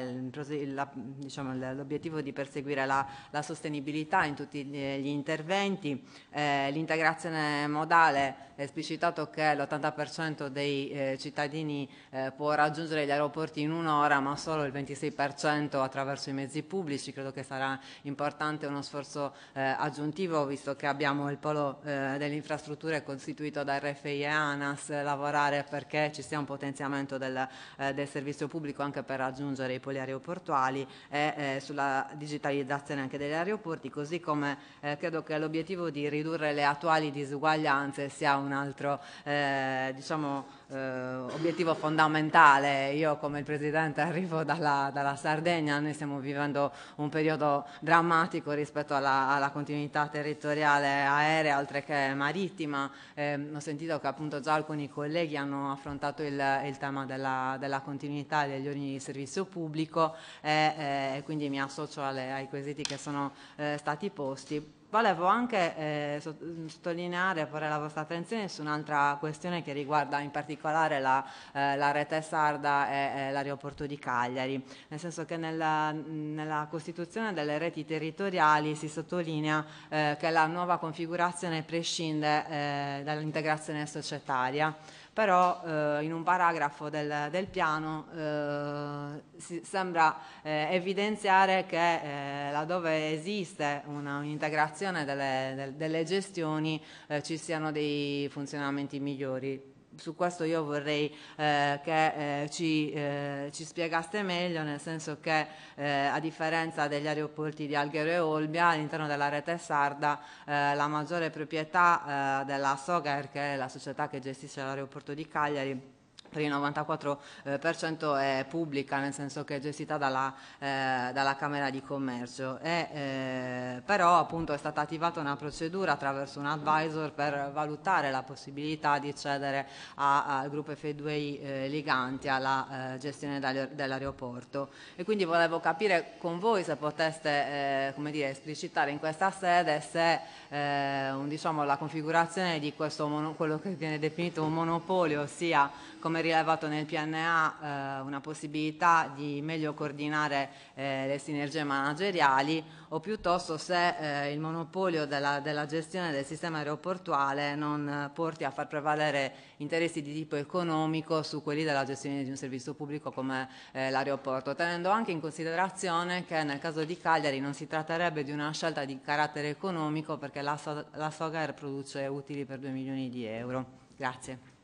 la, diciamo, l'obiettivo di perseguire la, la, sostenibilità in tutti gli, interventi, eh, l'integrazione modale, è esplicitato che l'80% dei eh, cittadini eh, può raggiungere gli aeroporti in un'ora, ma solo il 26% attraverso i mezzi pubblici pubblici, credo che sarà importante uno sforzo eh, aggiuntivo visto che abbiamo il polo eh, delle infrastrutture costituito da RFI e ANAS, lavorare perché ci sia un potenziamento del, eh, del servizio pubblico anche per raggiungere i poli aeroportuali e eh, sulla digitalizzazione anche degli aeroporti, così come eh, credo che l'obiettivo di ridurre le attuali disuguaglianze sia un altro eh, diciamo, obiettivo fondamentale. Io come il Presidente arrivo dalla, dalla Sardegna, noi stiamo vivendo un periodo drammatico rispetto alla, alla continuità territoriale aerea oltre che marittima. Eh, ho sentito che appunto già alcuni colleghi hanno affrontato il, il tema della, della continuità degli ordini di servizio pubblico e eh, quindi mi associo alle, ai quesiti che sono eh, stati posti Volevo anche eh, mm, sottolineare, porre la vostra attenzione su un'altra questione che riguarda in particolare la, eh, la rete sarda e eh, l'aeroporto di Cagliari, nel senso che nella, mm, nella, costituzione delle reti territoriali si sottolinea eh, che la nuova configurazione prescinde eh, dall'integrazione societaria però eh, in un paragrafo del, del piano eh, sembra eh, evidenziare che eh, laddove esiste un'integrazione delle, del, delle, gestioni eh, ci siano dei funzionamenti migliori su questo io vorrei eh, che eh, ci, eh, ci, spiegaste meglio, nel senso che eh, a differenza degli aeroporti di Alghero e Olbia, all'interno della rete sarda eh, la maggiore proprietà eh, della Sogar, che è la società che gestisce l'aeroporto di Cagliari, eh, per il 94% è pubblica, nel senso che è gestita dalla, eh, dalla Camera di Commercio. E, eh, però appunto è stata attivata una procedura attraverso un advisor per valutare la possibilità di cedere al gruppo F2I eh, alla la eh, gestione dell'aeroporto. E quindi volevo capire con voi se poteste eh, dire, esplicitare in questa sede se un, diciamo, la configurazione di questo quello che viene definito un monopolio, ossia come rilevato nel PNA, eh, una possibilità di meglio coordinare eh, le sinergie manageriali o piuttosto se eh, il monopolio della, della, gestione del sistema aeroportuale non eh, porti a far prevalere interessi di tipo economico su quelli della gestione di un servizio pubblico come eh, l'aeroporto, tenendo anche in considerazione che nel caso di Cagliari non si tratterebbe di una scelta di carattere economico perché la, so la Sogar produce utili per 2 milioni di euro. Grazie.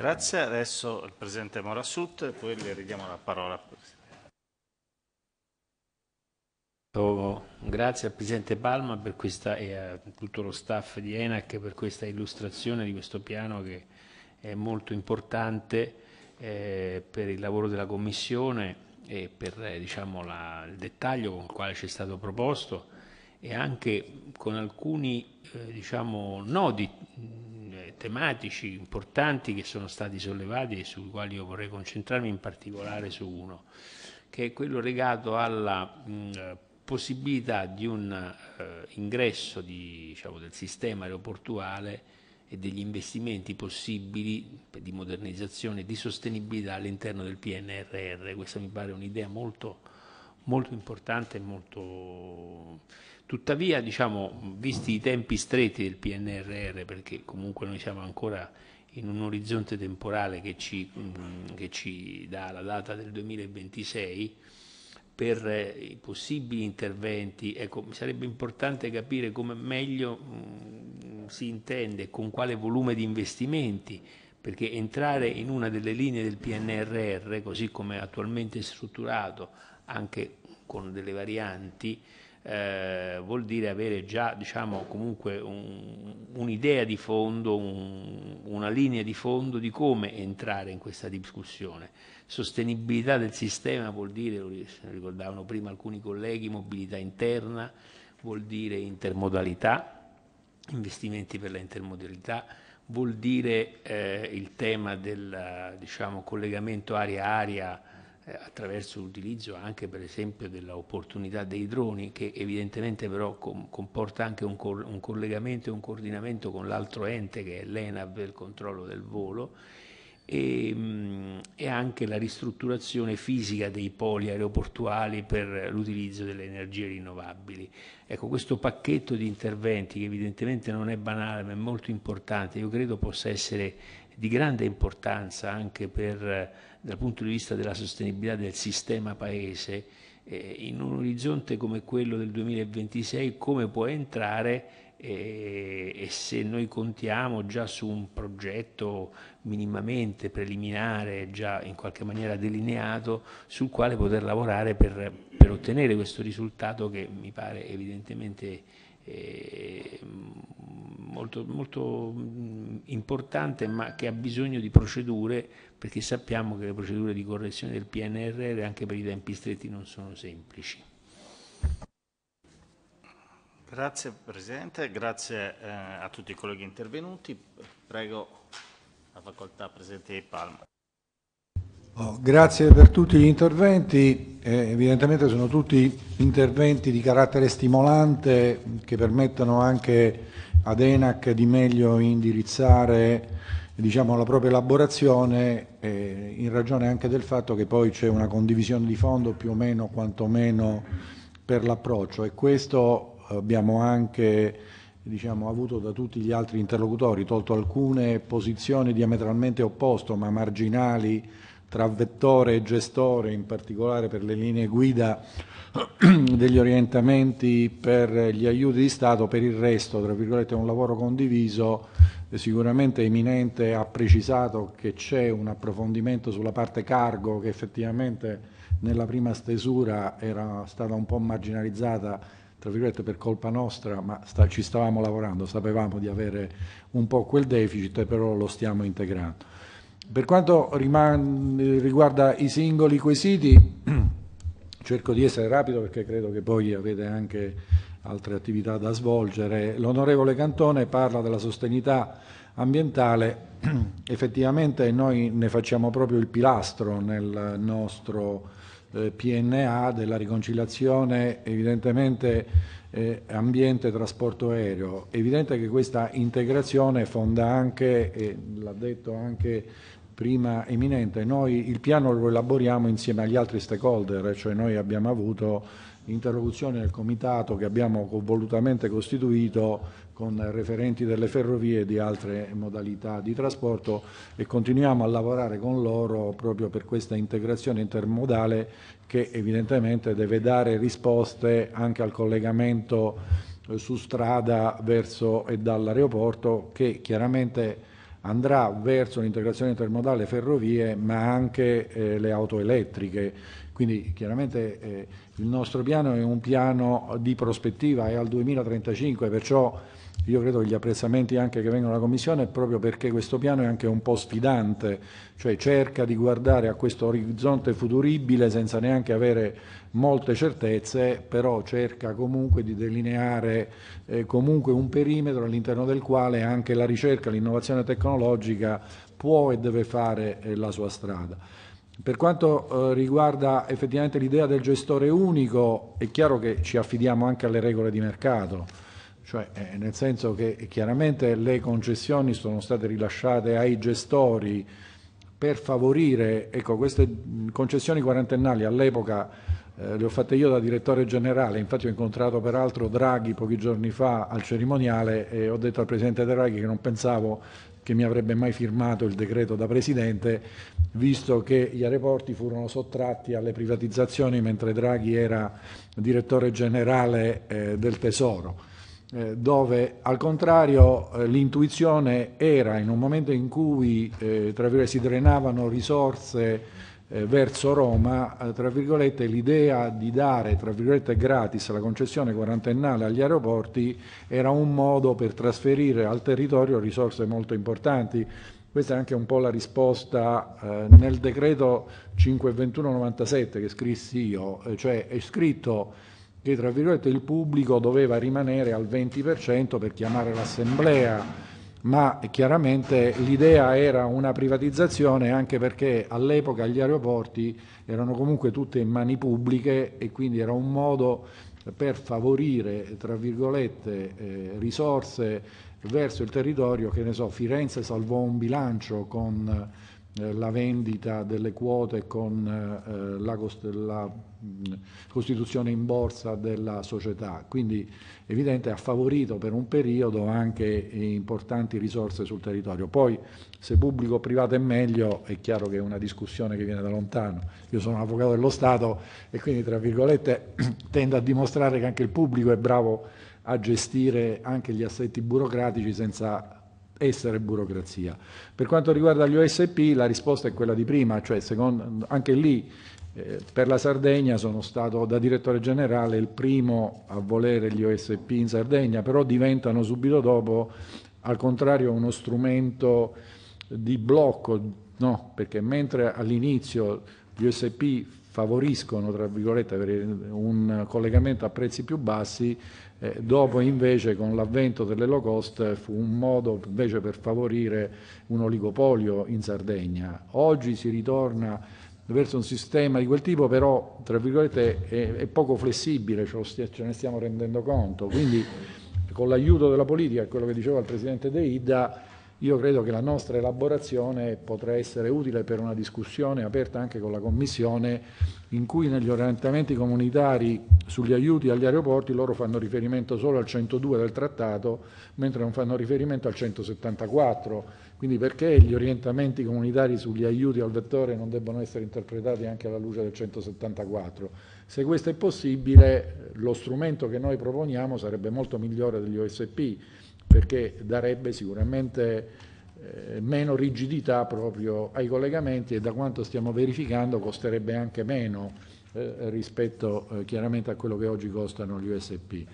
Grazie, adesso il Presidente Morassut e poi le ridiamo la parola. Oh, grazie al Presidente Palma questa, e a tutto lo staff di ENAC per questa illustrazione di questo piano che è molto importante eh, per il lavoro della Commissione e per eh, diciamo, la, il dettaglio con il quale ci è stato proposto e anche con alcuni eh, diciamo, nodi tematici importanti che sono stati sollevati e sui quali io vorrei concentrarmi in particolare su uno, che è quello legato alla mh, possibilità di un eh, ingresso di, diciamo, del sistema aeroportuale e degli investimenti possibili di modernizzazione e di sostenibilità all'interno del PNRR. Questa mi pare un'idea molto, molto importante e molto Tuttavia, diciamo, visti i tempi stretti del PNRR, perché comunque noi siamo ancora in un orizzonte temporale che ci, mm, che ci dà la data del 2026, per eh, i possibili interventi, ecco, sarebbe importante capire come meglio mh, mm, si intende, con quale volume di investimenti, perché entrare in una delle linee del PNRR, così come attualmente strutturato, anche con delle varianti, eh, vuol dire avere già diciamo, comunque un'idea un di fondo, un, una linea di fondo di come entrare in questa discussione. Sostenibilità del sistema vuol dire, lo ricordavano prima alcuni colleghi, mobilità interna, vuol dire intermodalità, investimenti per la intermodalità, vuol dire eh, il tema del diciamo, collegamento aria-aria eh, attraverso l'utilizzo anche per esempio dell'opportunità dei droni che evidentemente però com comporta anche un, col un, collegamento e un coordinamento con l'altro ente che è l'ENAV, il controllo del volo e, mh, mm, e, anche la ristrutturazione fisica dei poli aeroportuali per l'utilizzo delle energie rinnovabili. Ecco, questo pacchetto di interventi che evidentemente non è banale ma è molto importante, io credo possa essere di grande importanza anche per dal punto di vista della sostenibilità del sistema Paese, eh, in un orizzonte come quello del 2026, come può entrare eh, e se noi contiamo già su un progetto minimamente preliminare, già in qualche maniera delineato, sul quale poter lavorare per, per ottenere questo risultato che mi pare evidentemente molto, molto mm, importante ma che ha bisogno di procedure perché sappiamo che le procedure di correzione del PNRR anche per i tempi stretti non sono semplici. Grazie Presidente, grazie eh, a tutti i colleghi intervenuti. Prego la facoltà Presidente di Palma. Oh, grazie per tutti gli interventi, eh, evidentemente sono tutti interventi di carattere stimolante che permettono anche ad ENAC di meglio indirizzare diciamo, la propria elaborazione eh, in ragione anche del fatto che poi c'è una condivisione di fondo più o meno quantomeno per l'approccio e questo abbiamo anche diciamo, avuto da tutti gli altri interlocutori, tolto alcune posizioni diametralmente opposte ma marginali tra vettore e gestore, in particolare per le linee guida degli orientamenti per gli aiuti di Stato, per il resto, tra virgolette, è un lavoro condiviso, sicuramente eminente ha precisato che c'è un approfondimento sulla parte cargo che effettivamente nella prima stesura era stata un po' marginalizzata tra virgolette per colpa nostra, ma sta, ci stavamo lavorando, sapevamo di avere un po' quel deficit, però lo stiamo integrando. Per quanto riguarda i singoli quesiti, cerco di essere rapido perché credo che poi avete anche altre attività da svolgere. L'onorevole Cantone parla della sostenibilità ambientale, effettivamente noi ne facciamo proprio il pilastro nel nostro eh, PNA della riconciliazione evidentemente eh, ambiente trasporto aereo. È evidente che questa integrazione fonda anche, eh, l'ha detto anche prima eminente, noi il piano lo elaboriamo insieme agli altri stakeholder, eh, cioè noi abbiamo avuto interlocuzione del comitato che abbiamo volutamente costituito con referenti delle ferrovie e di altre modalità di trasporto e continuiamo a lavorare con loro proprio per questa integrazione intermodale che evidentemente deve dare risposte anche al collegamento eh, su strada verso e dall'aeroporto che chiaramente andrà verso l'integrazione intermodale ferrovie ma anche eh, le auto elettriche. Quindi chiaramente eh, il nostro piano è un piano di prospettiva, è al 2035, perciò io credo che gli apprezzamenti anche che vengono dalla Commissione è proprio perché questo piano è anche un po' sfidante, cioè cerca di guardare a questo orizzonte futuribile senza neanche avere molte certezze, però cerca comunque di delineare eh, comunque un perimetro all'interno del quale anche la ricerca, l'innovazione tecnologica può e deve fare eh, la sua strada. Per quanto eh, riguarda effettivamente l'idea del gestore unico, è chiaro che ci affidiamo anche alle regole di mercato cioè, eh, nel senso che chiaramente le concessioni sono state rilasciate ai gestori per favorire, ecco, queste concessioni quarantennali all'epoca eh, le ho fatte io da direttore generale, infatti ho incontrato peraltro Draghi pochi giorni fa al cerimoniale e ho detto al Presidente Draghi che non pensavo che mi avrebbe mai firmato il decreto da Presidente, visto che gli aeroporti furono sottratti alle privatizzazioni mentre Draghi era direttore generale eh, del Tesoro. Eh, dove al contrario eh, l'intuizione era in un momento in cui eh, si drenavano risorse verso Roma, l'idea di dare gratis la concessione quarantennale agli aeroporti era un modo per trasferire al territorio risorse molto importanti. Questa è anche un po' la risposta eh, nel decreto 52197 che scrissi io, cioè è scritto che tra virgolette il pubblico doveva rimanere al 20% per chiamare l'assemblea, ma chiaramente l'idea era una privatizzazione anche perché all'epoca gli aeroporti erano comunque tutte in mani pubbliche e quindi era un modo per favorire tra virgolette eh, risorse verso il territorio, che ne so, Firenze salvò un bilancio con eh, la vendita delle quote con eh, eh, la, la, mm, costituzione in borsa della società. Quindi evidente ha favorito per un periodo anche importanti risorse sul territorio. Poi se pubblico o privato è meglio è chiaro che è una discussione che viene da lontano. Io sono un avvocato dello Stato e quindi tra virgolette tendo a dimostrare che anche il pubblico è bravo a gestire anche gli assetti burocratici senza essere burocrazia. Per quanto riguarda gli OSP la risposta è quella di prima, cioè secondo, anche lì eh, per la Sardegna sono stato da direttore generale il primo a volere gli OSP in Sardegna, però diventano subito dopo al contrario uno strumento di blocco, no? perché mentre all'inizio gli OSP favoriscono un collegamento a prezzi più bassi, eh, dopo invece con l'avvento dell'Elo cost fu un modo invece per favorire un oligopolio in Sardegna. Oggi si ritorna verso un sistema di quel tipo, però tra virgolette è, è poco flessibile, ce, stia, ce, ne stiamo rendendo conto. Quindi con l'aiuto della politica, quello che diceva il Presidente De Ida, io credo che la nostra elaborazione potrà essere utile per una discussione aperta anche con la Commissione in cui negli orientamenti comunitari sugli aiuti agli aeroporti loro fanno riferimento solo al 102 del trattato, mentre non fanno riferimento al 174. Quindi perché gli orientamenti comunitari sugli aiuti al vettore non debbono essere interpretati anche alla luce del 174? Se questo è possibile, lo strumento che noi proponiamo sarebbe molto migliore degli OSP perché darebbe sicuramente eh, meno rigidità proprio ai collegamenti e da quanto stiamo verificando costerebbe anche meno eh, rispetto eh, chiaramente a quello che oggi costano gli USP.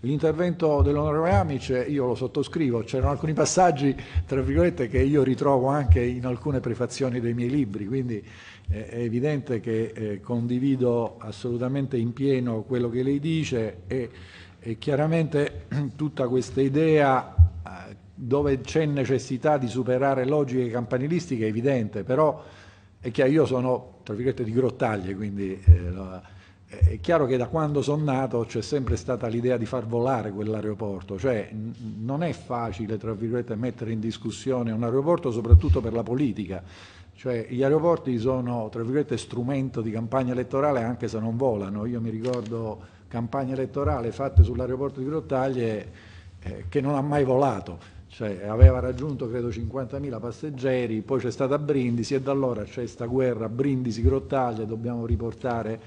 L'intervento dell'onorevole Amice, io lo sottoscrivo, c'erano alcuni passaggi, tra virgolette, che io ritrovo anche in alcune prefazioni dei miei libri, quindi eh, è evidente che eh, condivido assolutamente in pieno quello che lei dice e e chiaramente tutta questa idea eh, dove c'è necessità di superare logiche campanilistiche è evidente, però è chiaro, io sono tra virgolette di grottaglie, quindi eh, eh è chiaro che da quando sono nato c'è sempre stata l'idea di far volare quell'aeroporto, cioè non è facile tra virgolette mettere in discussione un aeroporto soprattutto per la politica, cioè gli aeroporti sono tra virgolette strumento di campagna elettorale anche se non volano, io mi ricordo campagne elettorali fatte sull'aeroporto di Grottaglie eh, che non ha mai volato, cioè, aveva raggiunto credo 50.000 passeggeri, poi c'è stata Brindisi e da allora c'è questa guerra Brindisi-Grottaglie, dobbiamo riportare.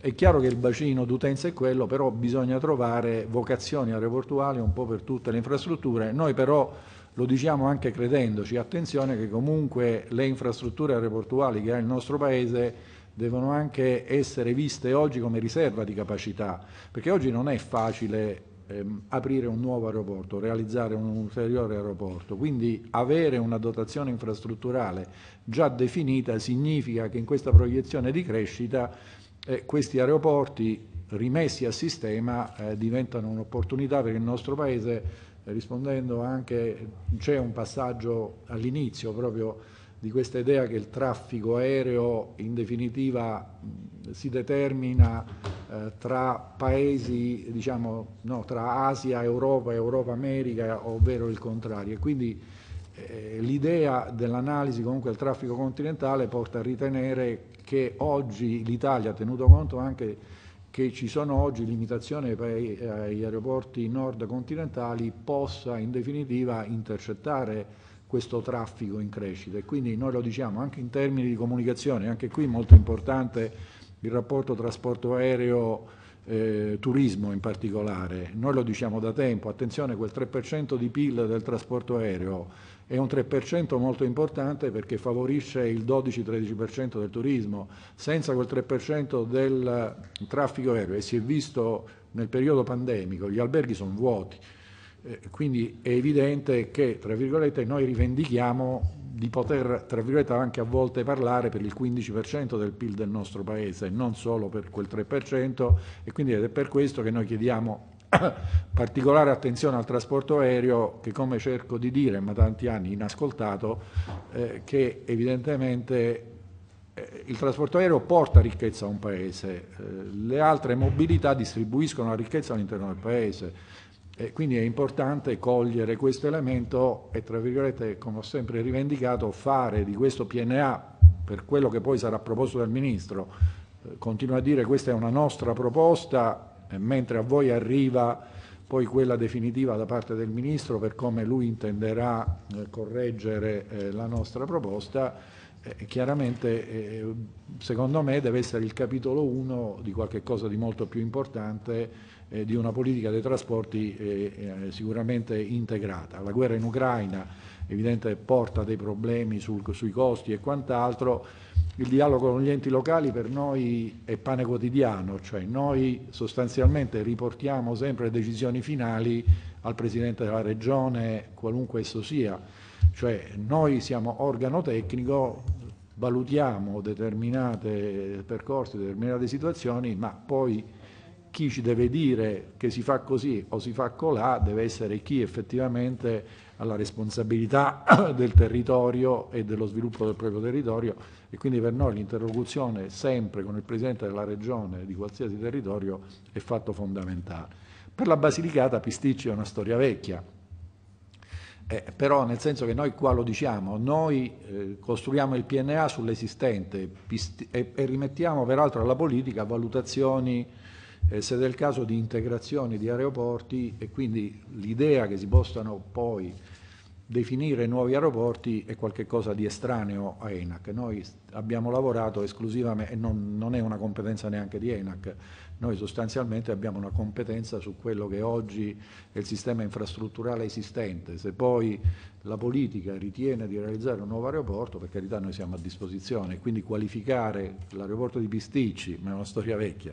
È chiaro che il bacino d'utenza è quello, però bisogna trovare vocazioni aeroportuali un po' per tutte le infrastrutture. Noi però lo diciamo anche credendoci, attenzione che comunque le infrastrutture aeroportuali che ha il nostro Paese devono anche essere viste oggi come riserva di capacità, perché oggi non è facile ehm, aprire un nuovo aeroporto, realizzare un ulteriore aeroporto, quindi avere una dotazione infrastrutturale già definita significa che in questa proiezione di crescita eh, questi aeroporti rimessi a sistema eh, diventano un'opportunità per il nostro Paese, eh, rispondendo anche, c'è un passaggio all'inizio proprio di questa idea che il traffico aereo in definitiva si determina eh, tra paesi, diciamo, no, tra Asia, Europa, e Europa, America, ovvero il contrario. E quindi eh, l'idea dell'analisi comunque del traffico continentale porta a ritenere che oggi l'Italia, tenuto conto anche che ci sono oggi limitazioni agli aeroporti nord continentali, possa in definitiva intercettare questo traffico in crescita e quindi noi lo diciamo anche in termini di comunicazione, anche qui molto importante il rapporto trasporto aereo eh, turismo in particolare, noi lo diciamo da tempo, attenzione quel 3% di PIL del trasporto aereo è un 3% molto importante perché favorisce il 12-13% del turismo, senza quel 3% del traffico aereo e si è visto nel periodo pandemico, gli alberghi sono vuoti, eh, quindi è evidente che, tra virgolette, noi rivendichiamo di poter, tra virgolette, anche a volte parlare per il 15% del PIL del nostro Paese, non solo per quel 3%, e quindi è per questo che noi chiediamo particolare attenzione al trasporto aereo che come cerco di dire, ma tanti anni inascoltato, eh, che evidentemente eh, il trasporto aereo porta ricchezza a un paese, eh, le altre mobilità distribuiscono la ricchezza all'interno del paese e quindi è importante cogliere questo elemento e, tra virgolette, come ho sempre rivendicato, fare di questo PNA, per quello che poi sarà proposto dal Ministro, eh, continuo a dire questa è una nostra proposta, eh, mentre a voi arriva poi quella definitiva da parte del Ministro per come lui intenderà eh, correggere eh, la nostra proposta, eh, chiaramente eh, secondo me deve essere il capitolo 1 di qualche cosa di molto più importante eh, di una politica dei trasporti eh, eh, sicuramente integrata. La guerra in Ucraina evidente porta dei problemi sul, sui costi e quant'altro, il dialogo con gli enti locali per noi è pane quotidiano, cioè noi sostanzialmente riportiamo sempre decisioni finali al Presidente della Regione, qualunque esso sia, cioè noi siamo organo tecnico, valutiamo determinati percorsi, determinate situazioni, ma poi chi ci deve dire che si fa così o si fa colà deve essere chi effettivamente ha la responsabilità del territorio e dello sviluppo del proprio territorio e quindi per noi l'interlocuzione sempre con il Presidente della Regione di qualsiasi territorio è fatto fondamentale. Per la Basilicata Pisticci è una storia vecchia, eh, però nel senso che noi qua lo diciamo, noi eh, costruiamo il PNA sull'esistente e, e rimettiamo peraltro alla politica valutazioni eh, se del caso di integrazioni di aeroporti e quindi l'idea che si possano poi definire nuovi aeroporti è qualcosa di estraneo a ENAC. Noi abbiamo lavorato esclusivamente, e non, non, è una competenza neanche di ENAC, noi sostanzialmente abbiamo una competenza su quello che oggi è il sistema infrastrutturale esistente. Se poi la politica ritiene di realizzare un nuovo aeroporto, per carità noi siamo a disposizione, quindi qualificare l'aeroporto di Pisticci, ma è una storia vecchia,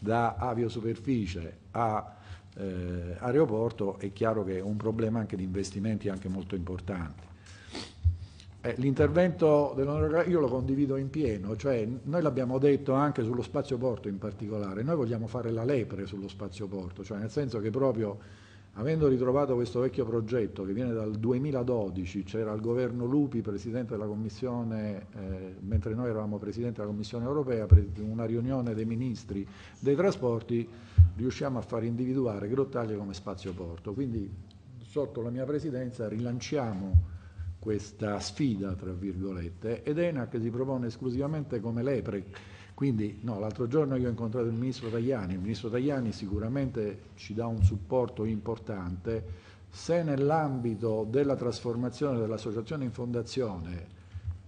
da aviosuperficie a eh, aeroporto è chiaro che è un problema anche di investimenti anche molto importanti. Eh, l'intervento dell'onorevole io lo condivido in pieno, cioè noi l'abbiamo detto anche sullo spazio porto in particolare, noi vogliamo fare la lepre sullo spazio porto, cioè nel senso che proprio Avendo ritrovato questo vecchio progetto che viene dal 2012, c'era il governo Lupi, presidente della Commissione, eh, mentre noi eravamo presidente della Commissione europea, una riunione dei ministri dei trasporti, riusciamo a far individuare Grottaglie come spazio porto. Quindi sotto la mia presidenza rilanciamo questa sfida, tra virgolette, ed ENAC si propone esclusivamente come l'EPREC quindi no, l'altro giorno io ho incontrato il ministro Tajani, il ministro Tajani sicuramente ci dà un supporto importante, se nell'ambito della trasformazione dell'associazione in fondazione,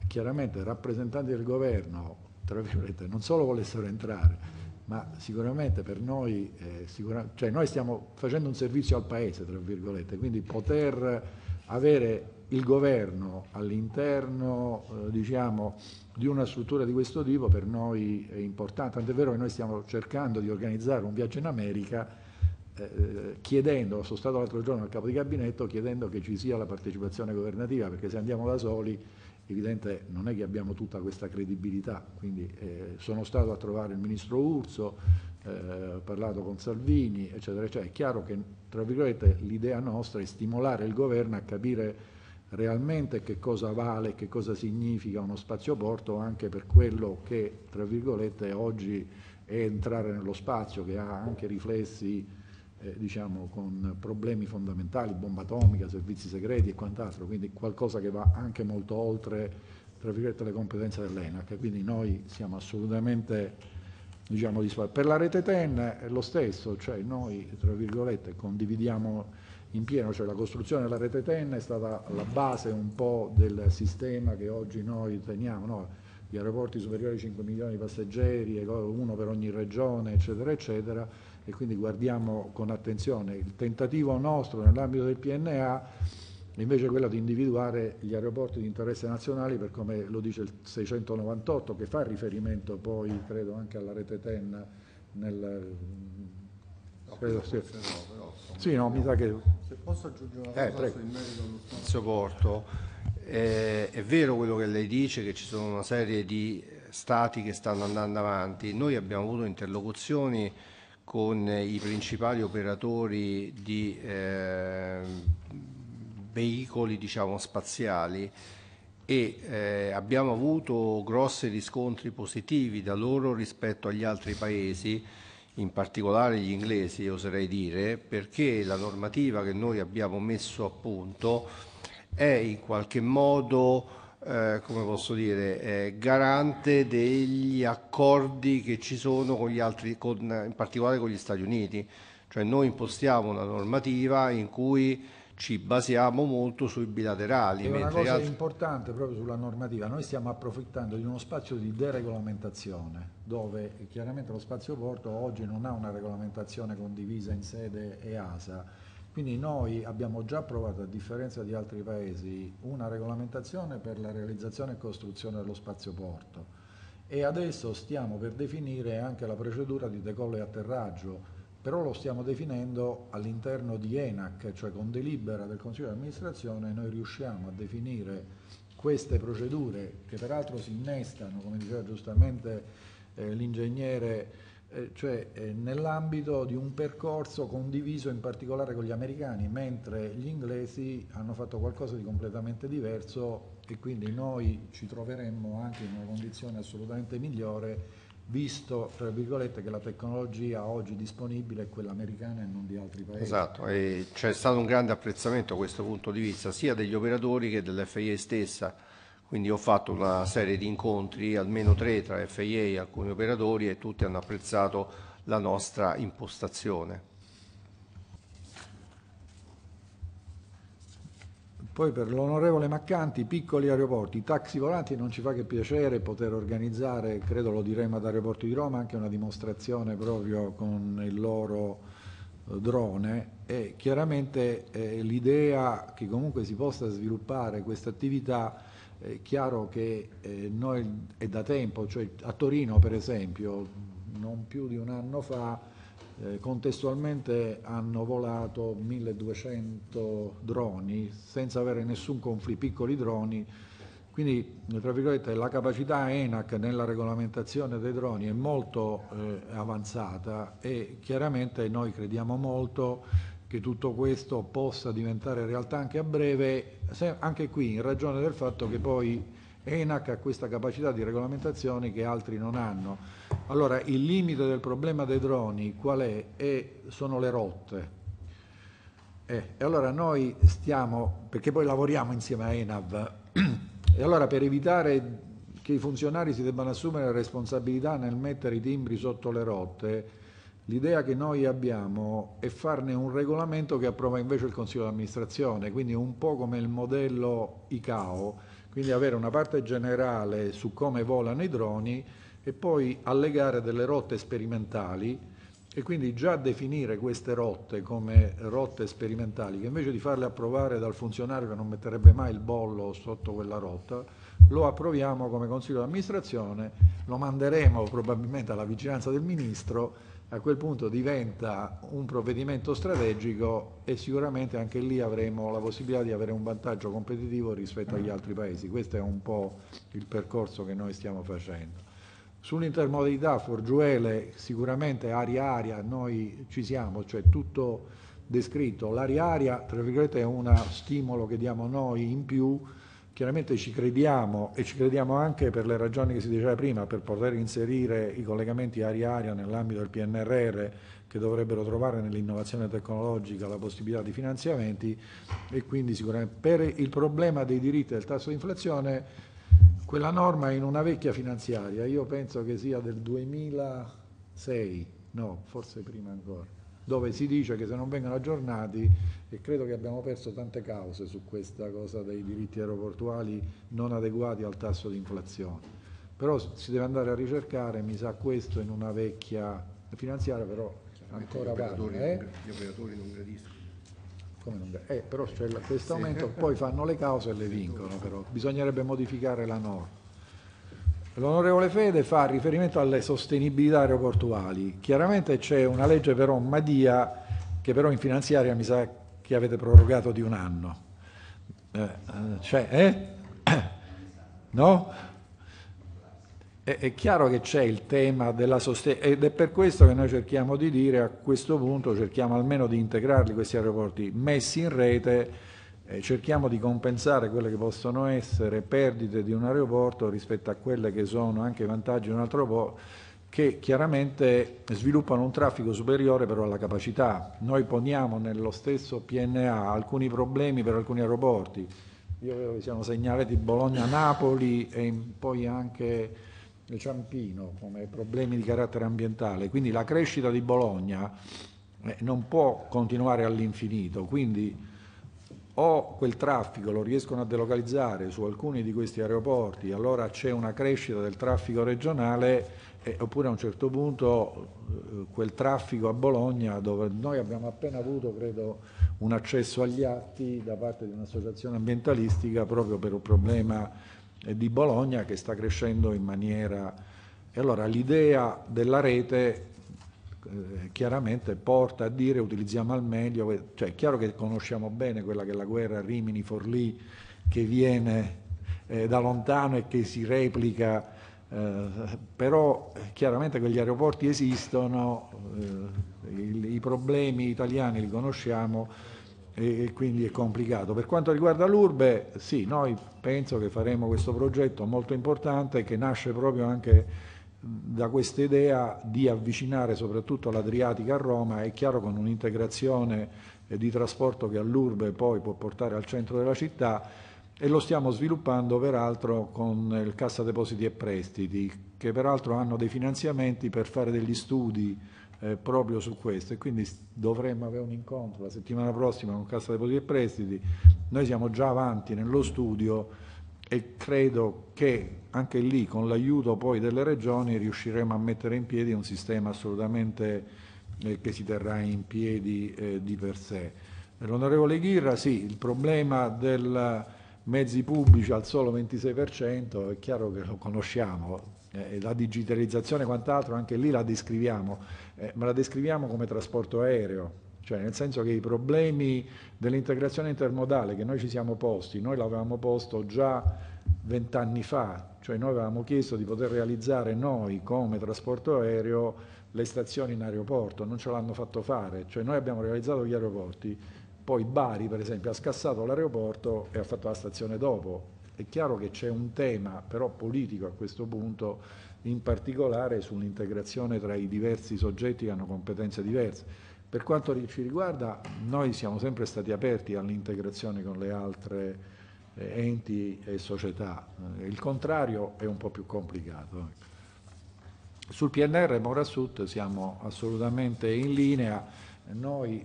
chiaramente rappresentanti del governo, tra virgolette, non solo volessero entrare, ma sicuramente per noi, eh, sicuramente, cioè noi stiamo facendo un servizio al Paese, tra virgolette, quindi poter avere il governo all'interno eh, diciamo, di una struttura di questo tipo per noi è importante, tant'è vero che noi stiamo cercando di organizzare un viaggio in America eh, eh, chiedendo, sono stato l'altro giorno al capo di gabinetto, chiedendo che ci sia la partecipazione governativa, perché se andiamo da soli evidente non è che abbiamo tutta questa credibilità, quindi eh, sono stato a trovare il ministro Urso, eh, ho parlato con Salvini, eccetera, eccetera. È chiaro che, tra virgolette, l'idea nostra è stimolare il governo a capire realmente che cosa vale, che cosa significa uno spazioporto anche per quello che, tra virgolette, oggi è entrare nello spazio, che ha anche riflessi eh, diciamo, con problemi fondamentali, bomba atomica, servizi segreti e quant'altro, quindi qualcosa che va anche molto oltre tra virgolette, le competenze dell'ENAC, quindi noi siamo assolutamente diciamo, per la rete TEN è lo stesso, cioè noi tra virgolette condividiamo in pieno, cioè la costruzione della rete TEN è stata la base un po' del sistema che oggi noi teniamo, no? gli aeroporti superiori a 5 milioni di passeggeri, uno per ogni regione, eccetera, eccetera, e quindi guardiamo con attenzione. Il tentativo nostro nell'ambito del PNA è invece quello di individuare gli aeroporti di interesse nazionale, per come lo dice il 698, che fa riferimento poi, credo, anche alla rete TEN nel credo sia. Sì. No, mi sa che... Se posso aggiungere una eh, cosa eh, sul merito allo Porto, eh, è vero quello che lei dice, che ci sono una serie di stati che stanno andando avanti. Noi abbiamo avuto interlocuzioni con i principali operatori di eh, veicoli diciamo, spaziali e eh, abbiamo avuto grossi riscontri positivi da loro rispetto agli altri paesi in particolare gli inglesi, oserei dire, perché la normativa che noi abbiamo messo a punto è in qualche modo, eh, come posso dire, eh, garante degli accordi che ci sono con gli altri, con, in particolare con gli Stati Uniti. Cioè noi impostiamo una normativa in cui ci basiamo molto sui bilaterali. È una cosa altri... importante proprio sulla normativa, noi stiamo approfittando di uno spazio di deregolamentazione, dove chiaramente lo spazio porto oggi non ha una regolamentazione condivisa in sede EASA, quindi noi abbiamo già approvato, a differenza di altri paesi, una regolamentazione per la realizzazione e costruzione dello spazio porto e adesso stiamo per definire anche la procedura di decollo e atterraggio però lo stiamo definendo all'interno di ENAC, cioè con delibera del Consiglio di amministrazione noi riusciamo a definire queste procedure che peraltro si innestano, come diceva giustamente eh, l'ingegnere, eh, cioè eh, nell'ambito di un percorso condiviso in particolare con gli americani, mentre gli inglesi hanno fatto qualcosa di completamente diverso e quindi noi ci troveremmo anche in una condizione assolutamente migliore visto tra virgolette, che la tecnologia oggi disponibile è quella americana e non di altri paesi. Esatto, e c'è stato un grande apprezzamento a questo punto di vista sia degli operatori che dell'FIA stessa, quindi ho fatto una serie di incontri, almeno tre tra FIA e alcuni operatori e tutti hanno apprezzato la nostra impostazione. Poi per l'onorevole Maccanti, piccoli aeroporti, taxi volanti, non ci fa che piacere poter organizzare, credo lo diremo ad Aeroporti di Roma, anche una dimostrazione proprio con il loro eh, drone e chiaramente eh, l'idea che comunque si possa sviluppare questa attività è chiaro che eh, noi è da tempo, cioè a Torino per esempio, non più di un anno fa, eh, contestualmente hanno volato 1200 droni senza avere nessun conflitto, piccoli droni. Quindi, tra virgolette, la capacità ENAC nella regolamentazione dei droni è molto eh, avanzata e chiaramente noi crediamo molto che tutto questo possa diventare realtà anche a breve, se, anche qui in ragione del fatto che poi ENAC ha questa capacità di regolamentazione che altri non hanno. Allora il limite del problema dei droni qual è? è sono le rotte. Eh, e allora noi stiamo, perché poi lavoriamo insieme a ENAV, e allora per evitare che i funzionari si debbano assumere la responsabilità nel mettere i timbri sotto le rotte, l'idea che noi abbiamo è farne un regolamento che approva invece il Consiglio d'amministrazione, quindi un po' come il modello ICAO, quindi avere una parte generale su come volano i droni e poi allegare delle rotte sperimentali e quindi già definire queste rotte come rotte sperimentali, che invece di farle approvare dal funzionario che non metterebbe mai il bollo sotto quella rotta, lo approviamo come Consiglio di amministrazione, lo manderemo probabilmente alla vigilanza del Ministro a quel punto diventa un provvedimento strategico e sicuramente anche lì avremo la possibilità di avere un vantaggio competitivo rispetto agli mm. altri paesi. Questo è un po' il percorso che noi stiamo facendo. Sull'intermodalità Forgiuele sicuramente aria-aria noi ci siamo, cioè tutto descritto. L'aria-aria, tra virgolette, è uno stimolo che diamo noi in più Chiaramente ci crediamo e ci crediamo anche per le ragioni che si diceva prima, per poter inserire i collegamenti aria-aria nell'ambito del PNRR che dovrebbero trovare nell'innovazione tecnologica la possibilità di finanziamenti e quindi sicuramente per il problema dei diritti del tasso di inflazione quella norma è in una vecchia finanziaria, io penso che sia del 2006, no, forse prima ancora dove si dice che se non vengono aggiornati, e credo che abbiamo perso tante cause su questa cosa dei diritti aeroportuali non adeguati al tasso di inflazione. Però si deve andare a ricercare, mi sa questo, in una vecchia finanziaria, però ancora gli eh? gli operatori non gradiscono. Non, eh, però c'è questo aumento, poi fanno le cause e le vincono però. Bisognerebbe modificare la norma. L'onorevole Fede fa riferimento alle sostenibilità aeroportuali. Chiaramente c'è una legge però Madia che però in finanziaria mi sa che avete prorogato di un anno. Eh, eh cioè, eh? No? È, è, chiaro che c'è il tema della sostenibilità ed è per questo che noi cerchiamo di dire a questo punto, cerchiamo almeno di integrarli questi aeroporti messi in rete eh, cerchiamo di compensare quelle che possono essere perdite di un aeroporto rispetto a quelle che sono anche vantaggi di un altro aeroporto che chiaramente sviluppano un traffico superiore però alla capacità. Noi poniamo nello stesso PNA alcuni problemi per alcuni aeroporti. Io vedo che siano segnalati Bologna-Napoli e poi anche Ciampino come problemi di carattere ambientale. Quindi la crescita di Bologna eh, non può continuare all'infinito, quindi o quel traffico lo riescono a delocalizzare su alcuni di questi aeroporti, allora c'è una crescita del traffico regionale, eh, oppure a un certo punto eh, quel traffico a Bologna, dove noi abbiamo appena avuto, credo, un accesso agli atti da parte di un'associazione ambientalistica proprio per un problema eh, di Bologna che sta crescendo in maniera... E allora l'idea della rete eh, chiaramente porta a dire utilizziamo al meglio, cioè è chiaro che conosciamo bene quella che è la guerra Rimini-Forlì che viene eh, da lontano e che si replica, eh, però eh, chiaramente quegli aeroporti esistono, eh, il, i problemi italiani li conosciamo e, e quindi è complicato. Per quanto riguarda l'urbe, sì, noi penso che faremo questo progetto molto importante che nasce proprio anche da questa idea di avvicinare soprattutto l'Adriatica a Roma, è chiaro con un'integrazione eh, di trasporto che all'urbe poi può portare al centro della città e lo stiamo sviluppando peraltro con il Cassa Depositi e Prestiti, che peraltro hanno dei finanziamenti per fare degli studi eh, proprio su questo e quindi dovremmo avere un incontro la settimana prossima con Cassa Depositi e Prestiti. Noi siamo già avanti nello studio e credo che anche lì con l'aiuto poi delle regioni riusciremo a mettere in piedi un sistema assolutamente eh, che si terrà in piedi eh, di per sé. L'onorevole Ghirra, sì, il problema dei mezzi pubblici al solo 26% è chiaro che lo conosciamo, eh, la digitalizzazione e quant'altro anche lì la descriviamo, eh, ma la descriviamo come trasporto aereo, cioè nel senso che i problemi dell'integrazione intermodale che noi ci siamo posti, noi l'avevamo posto già vent'anni fa, cioè noi avevamo chiesto di poter realizzare noi come trasporto aereo le stazioni in aeroporto, non ce l'hanno fatto fare, cioè noi abbiamo realizzato gli aeroporti, poi Bari per esempio ha scassato l'aeroporto e ha fatto la stazione dopo. È chiaro che c'è un tema però politico a questo punto, in particolare sull'integrazione tra i diversi soggetti che hanno competenze diverse. Per quanto ci riguarda noi siamo sempre stati aperti all'integrazione con le altre eh, enti e società. Eh, il contrario è un po' più complicato. Ecco. Sul PNR Morassut siamo assolutamente in linea, noi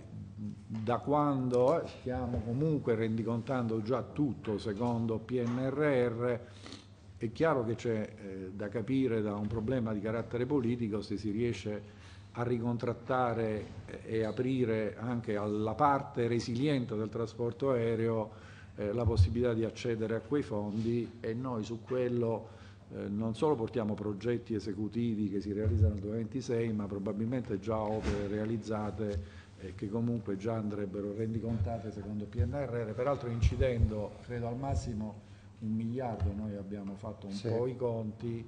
da quando eh, stiamo comunque rendicontando già tutto secondo PNRR, è chiaro che c'è eh, da capire da un problema di carattere politico se si riesce a ricontrattare e aprire anche alla parte resiliente del trasporto aereo eh, la possibilità di accedere a quei fondi e noi su quello eh, non solo portiamo progetti esecutivi che si realizzano nel 2026, ma probabilmente già opere realizzate e eh, che comunque già andrebbero rendicontate secondo PNRR, peraltro incidendo credo al massimo un miliardo, noi abbiamo fatto un sì. po' i conti,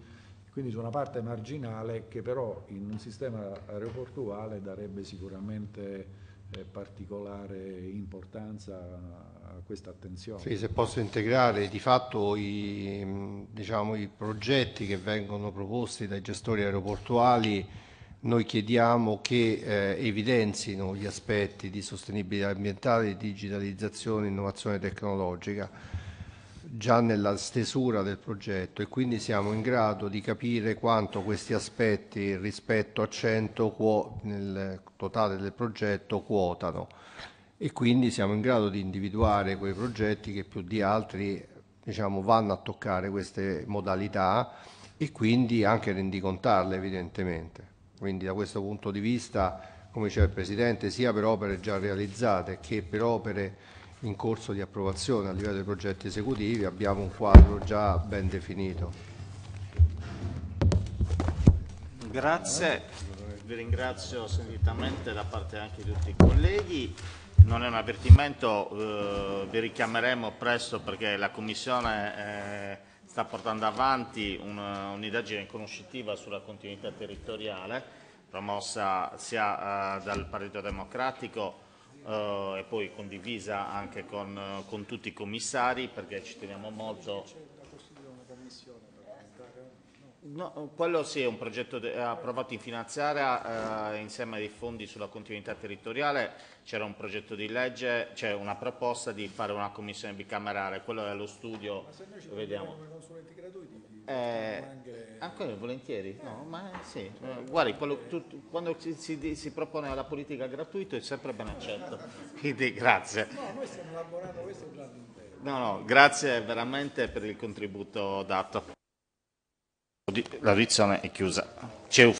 quindi su una parte marginale che però in un sistema aeroportuale darebbe sicuramente eh, particolare importanza a questa attenzione. Sì, se posso integrare, di fatto i, diciamo, i progetti che vengono proposti dai gestori aeroportuali noi chiediamo che eh, evidenzino gli aspetti di sostenibilità ambientale, digitalizzazione e innovazione tecnologica già nella stesura del progetto e quindi siamo in grado di capire quanto questi aspetti rispetto a 100 nel totale del progetto quotano e quindi siamo in grado di individuare quei progetti che più di altri diciamo, vanno a toccare queste modalità e quindi anche rendicontarle evidentemente. Quindi da questo punto di vista, come diceva il Presidente, sia per opere già realizzate che per opere in corso di approvazione a livello dei progetti esecutivi, abbiamo un quadro già ben definito. Grazie, vi ringrazio sentitamente da parte anche di tutti i colleghi. Non è un avvertimento, eh, vi richiameremo presto perché la Commissione eh, sta portando avanti un'indagine un conoscitiva sulla continuità territoriale promossa sia eh, dal Partito Democratico eh, e poi condivisa anche con, eh, con, tutti i commissari perché ci teniamo molto. No, quello sì, è un progetto approvato in finanziaria eh, insieme ai fondi sulla continuità territoriale, c'era un progetto di legge, c'è una proposta di fare una commissione bicamerale, quello è lo studio, vediamo. Eh, ancora volentieri, no, ma sì. Eh, guardi, quello, tutto, quando si, si, si, propone alla politica gratuita è sempre ben accetto. Quindi grazie. No, No, grazie veramente per il contributo dato. L'audizione è chiusa.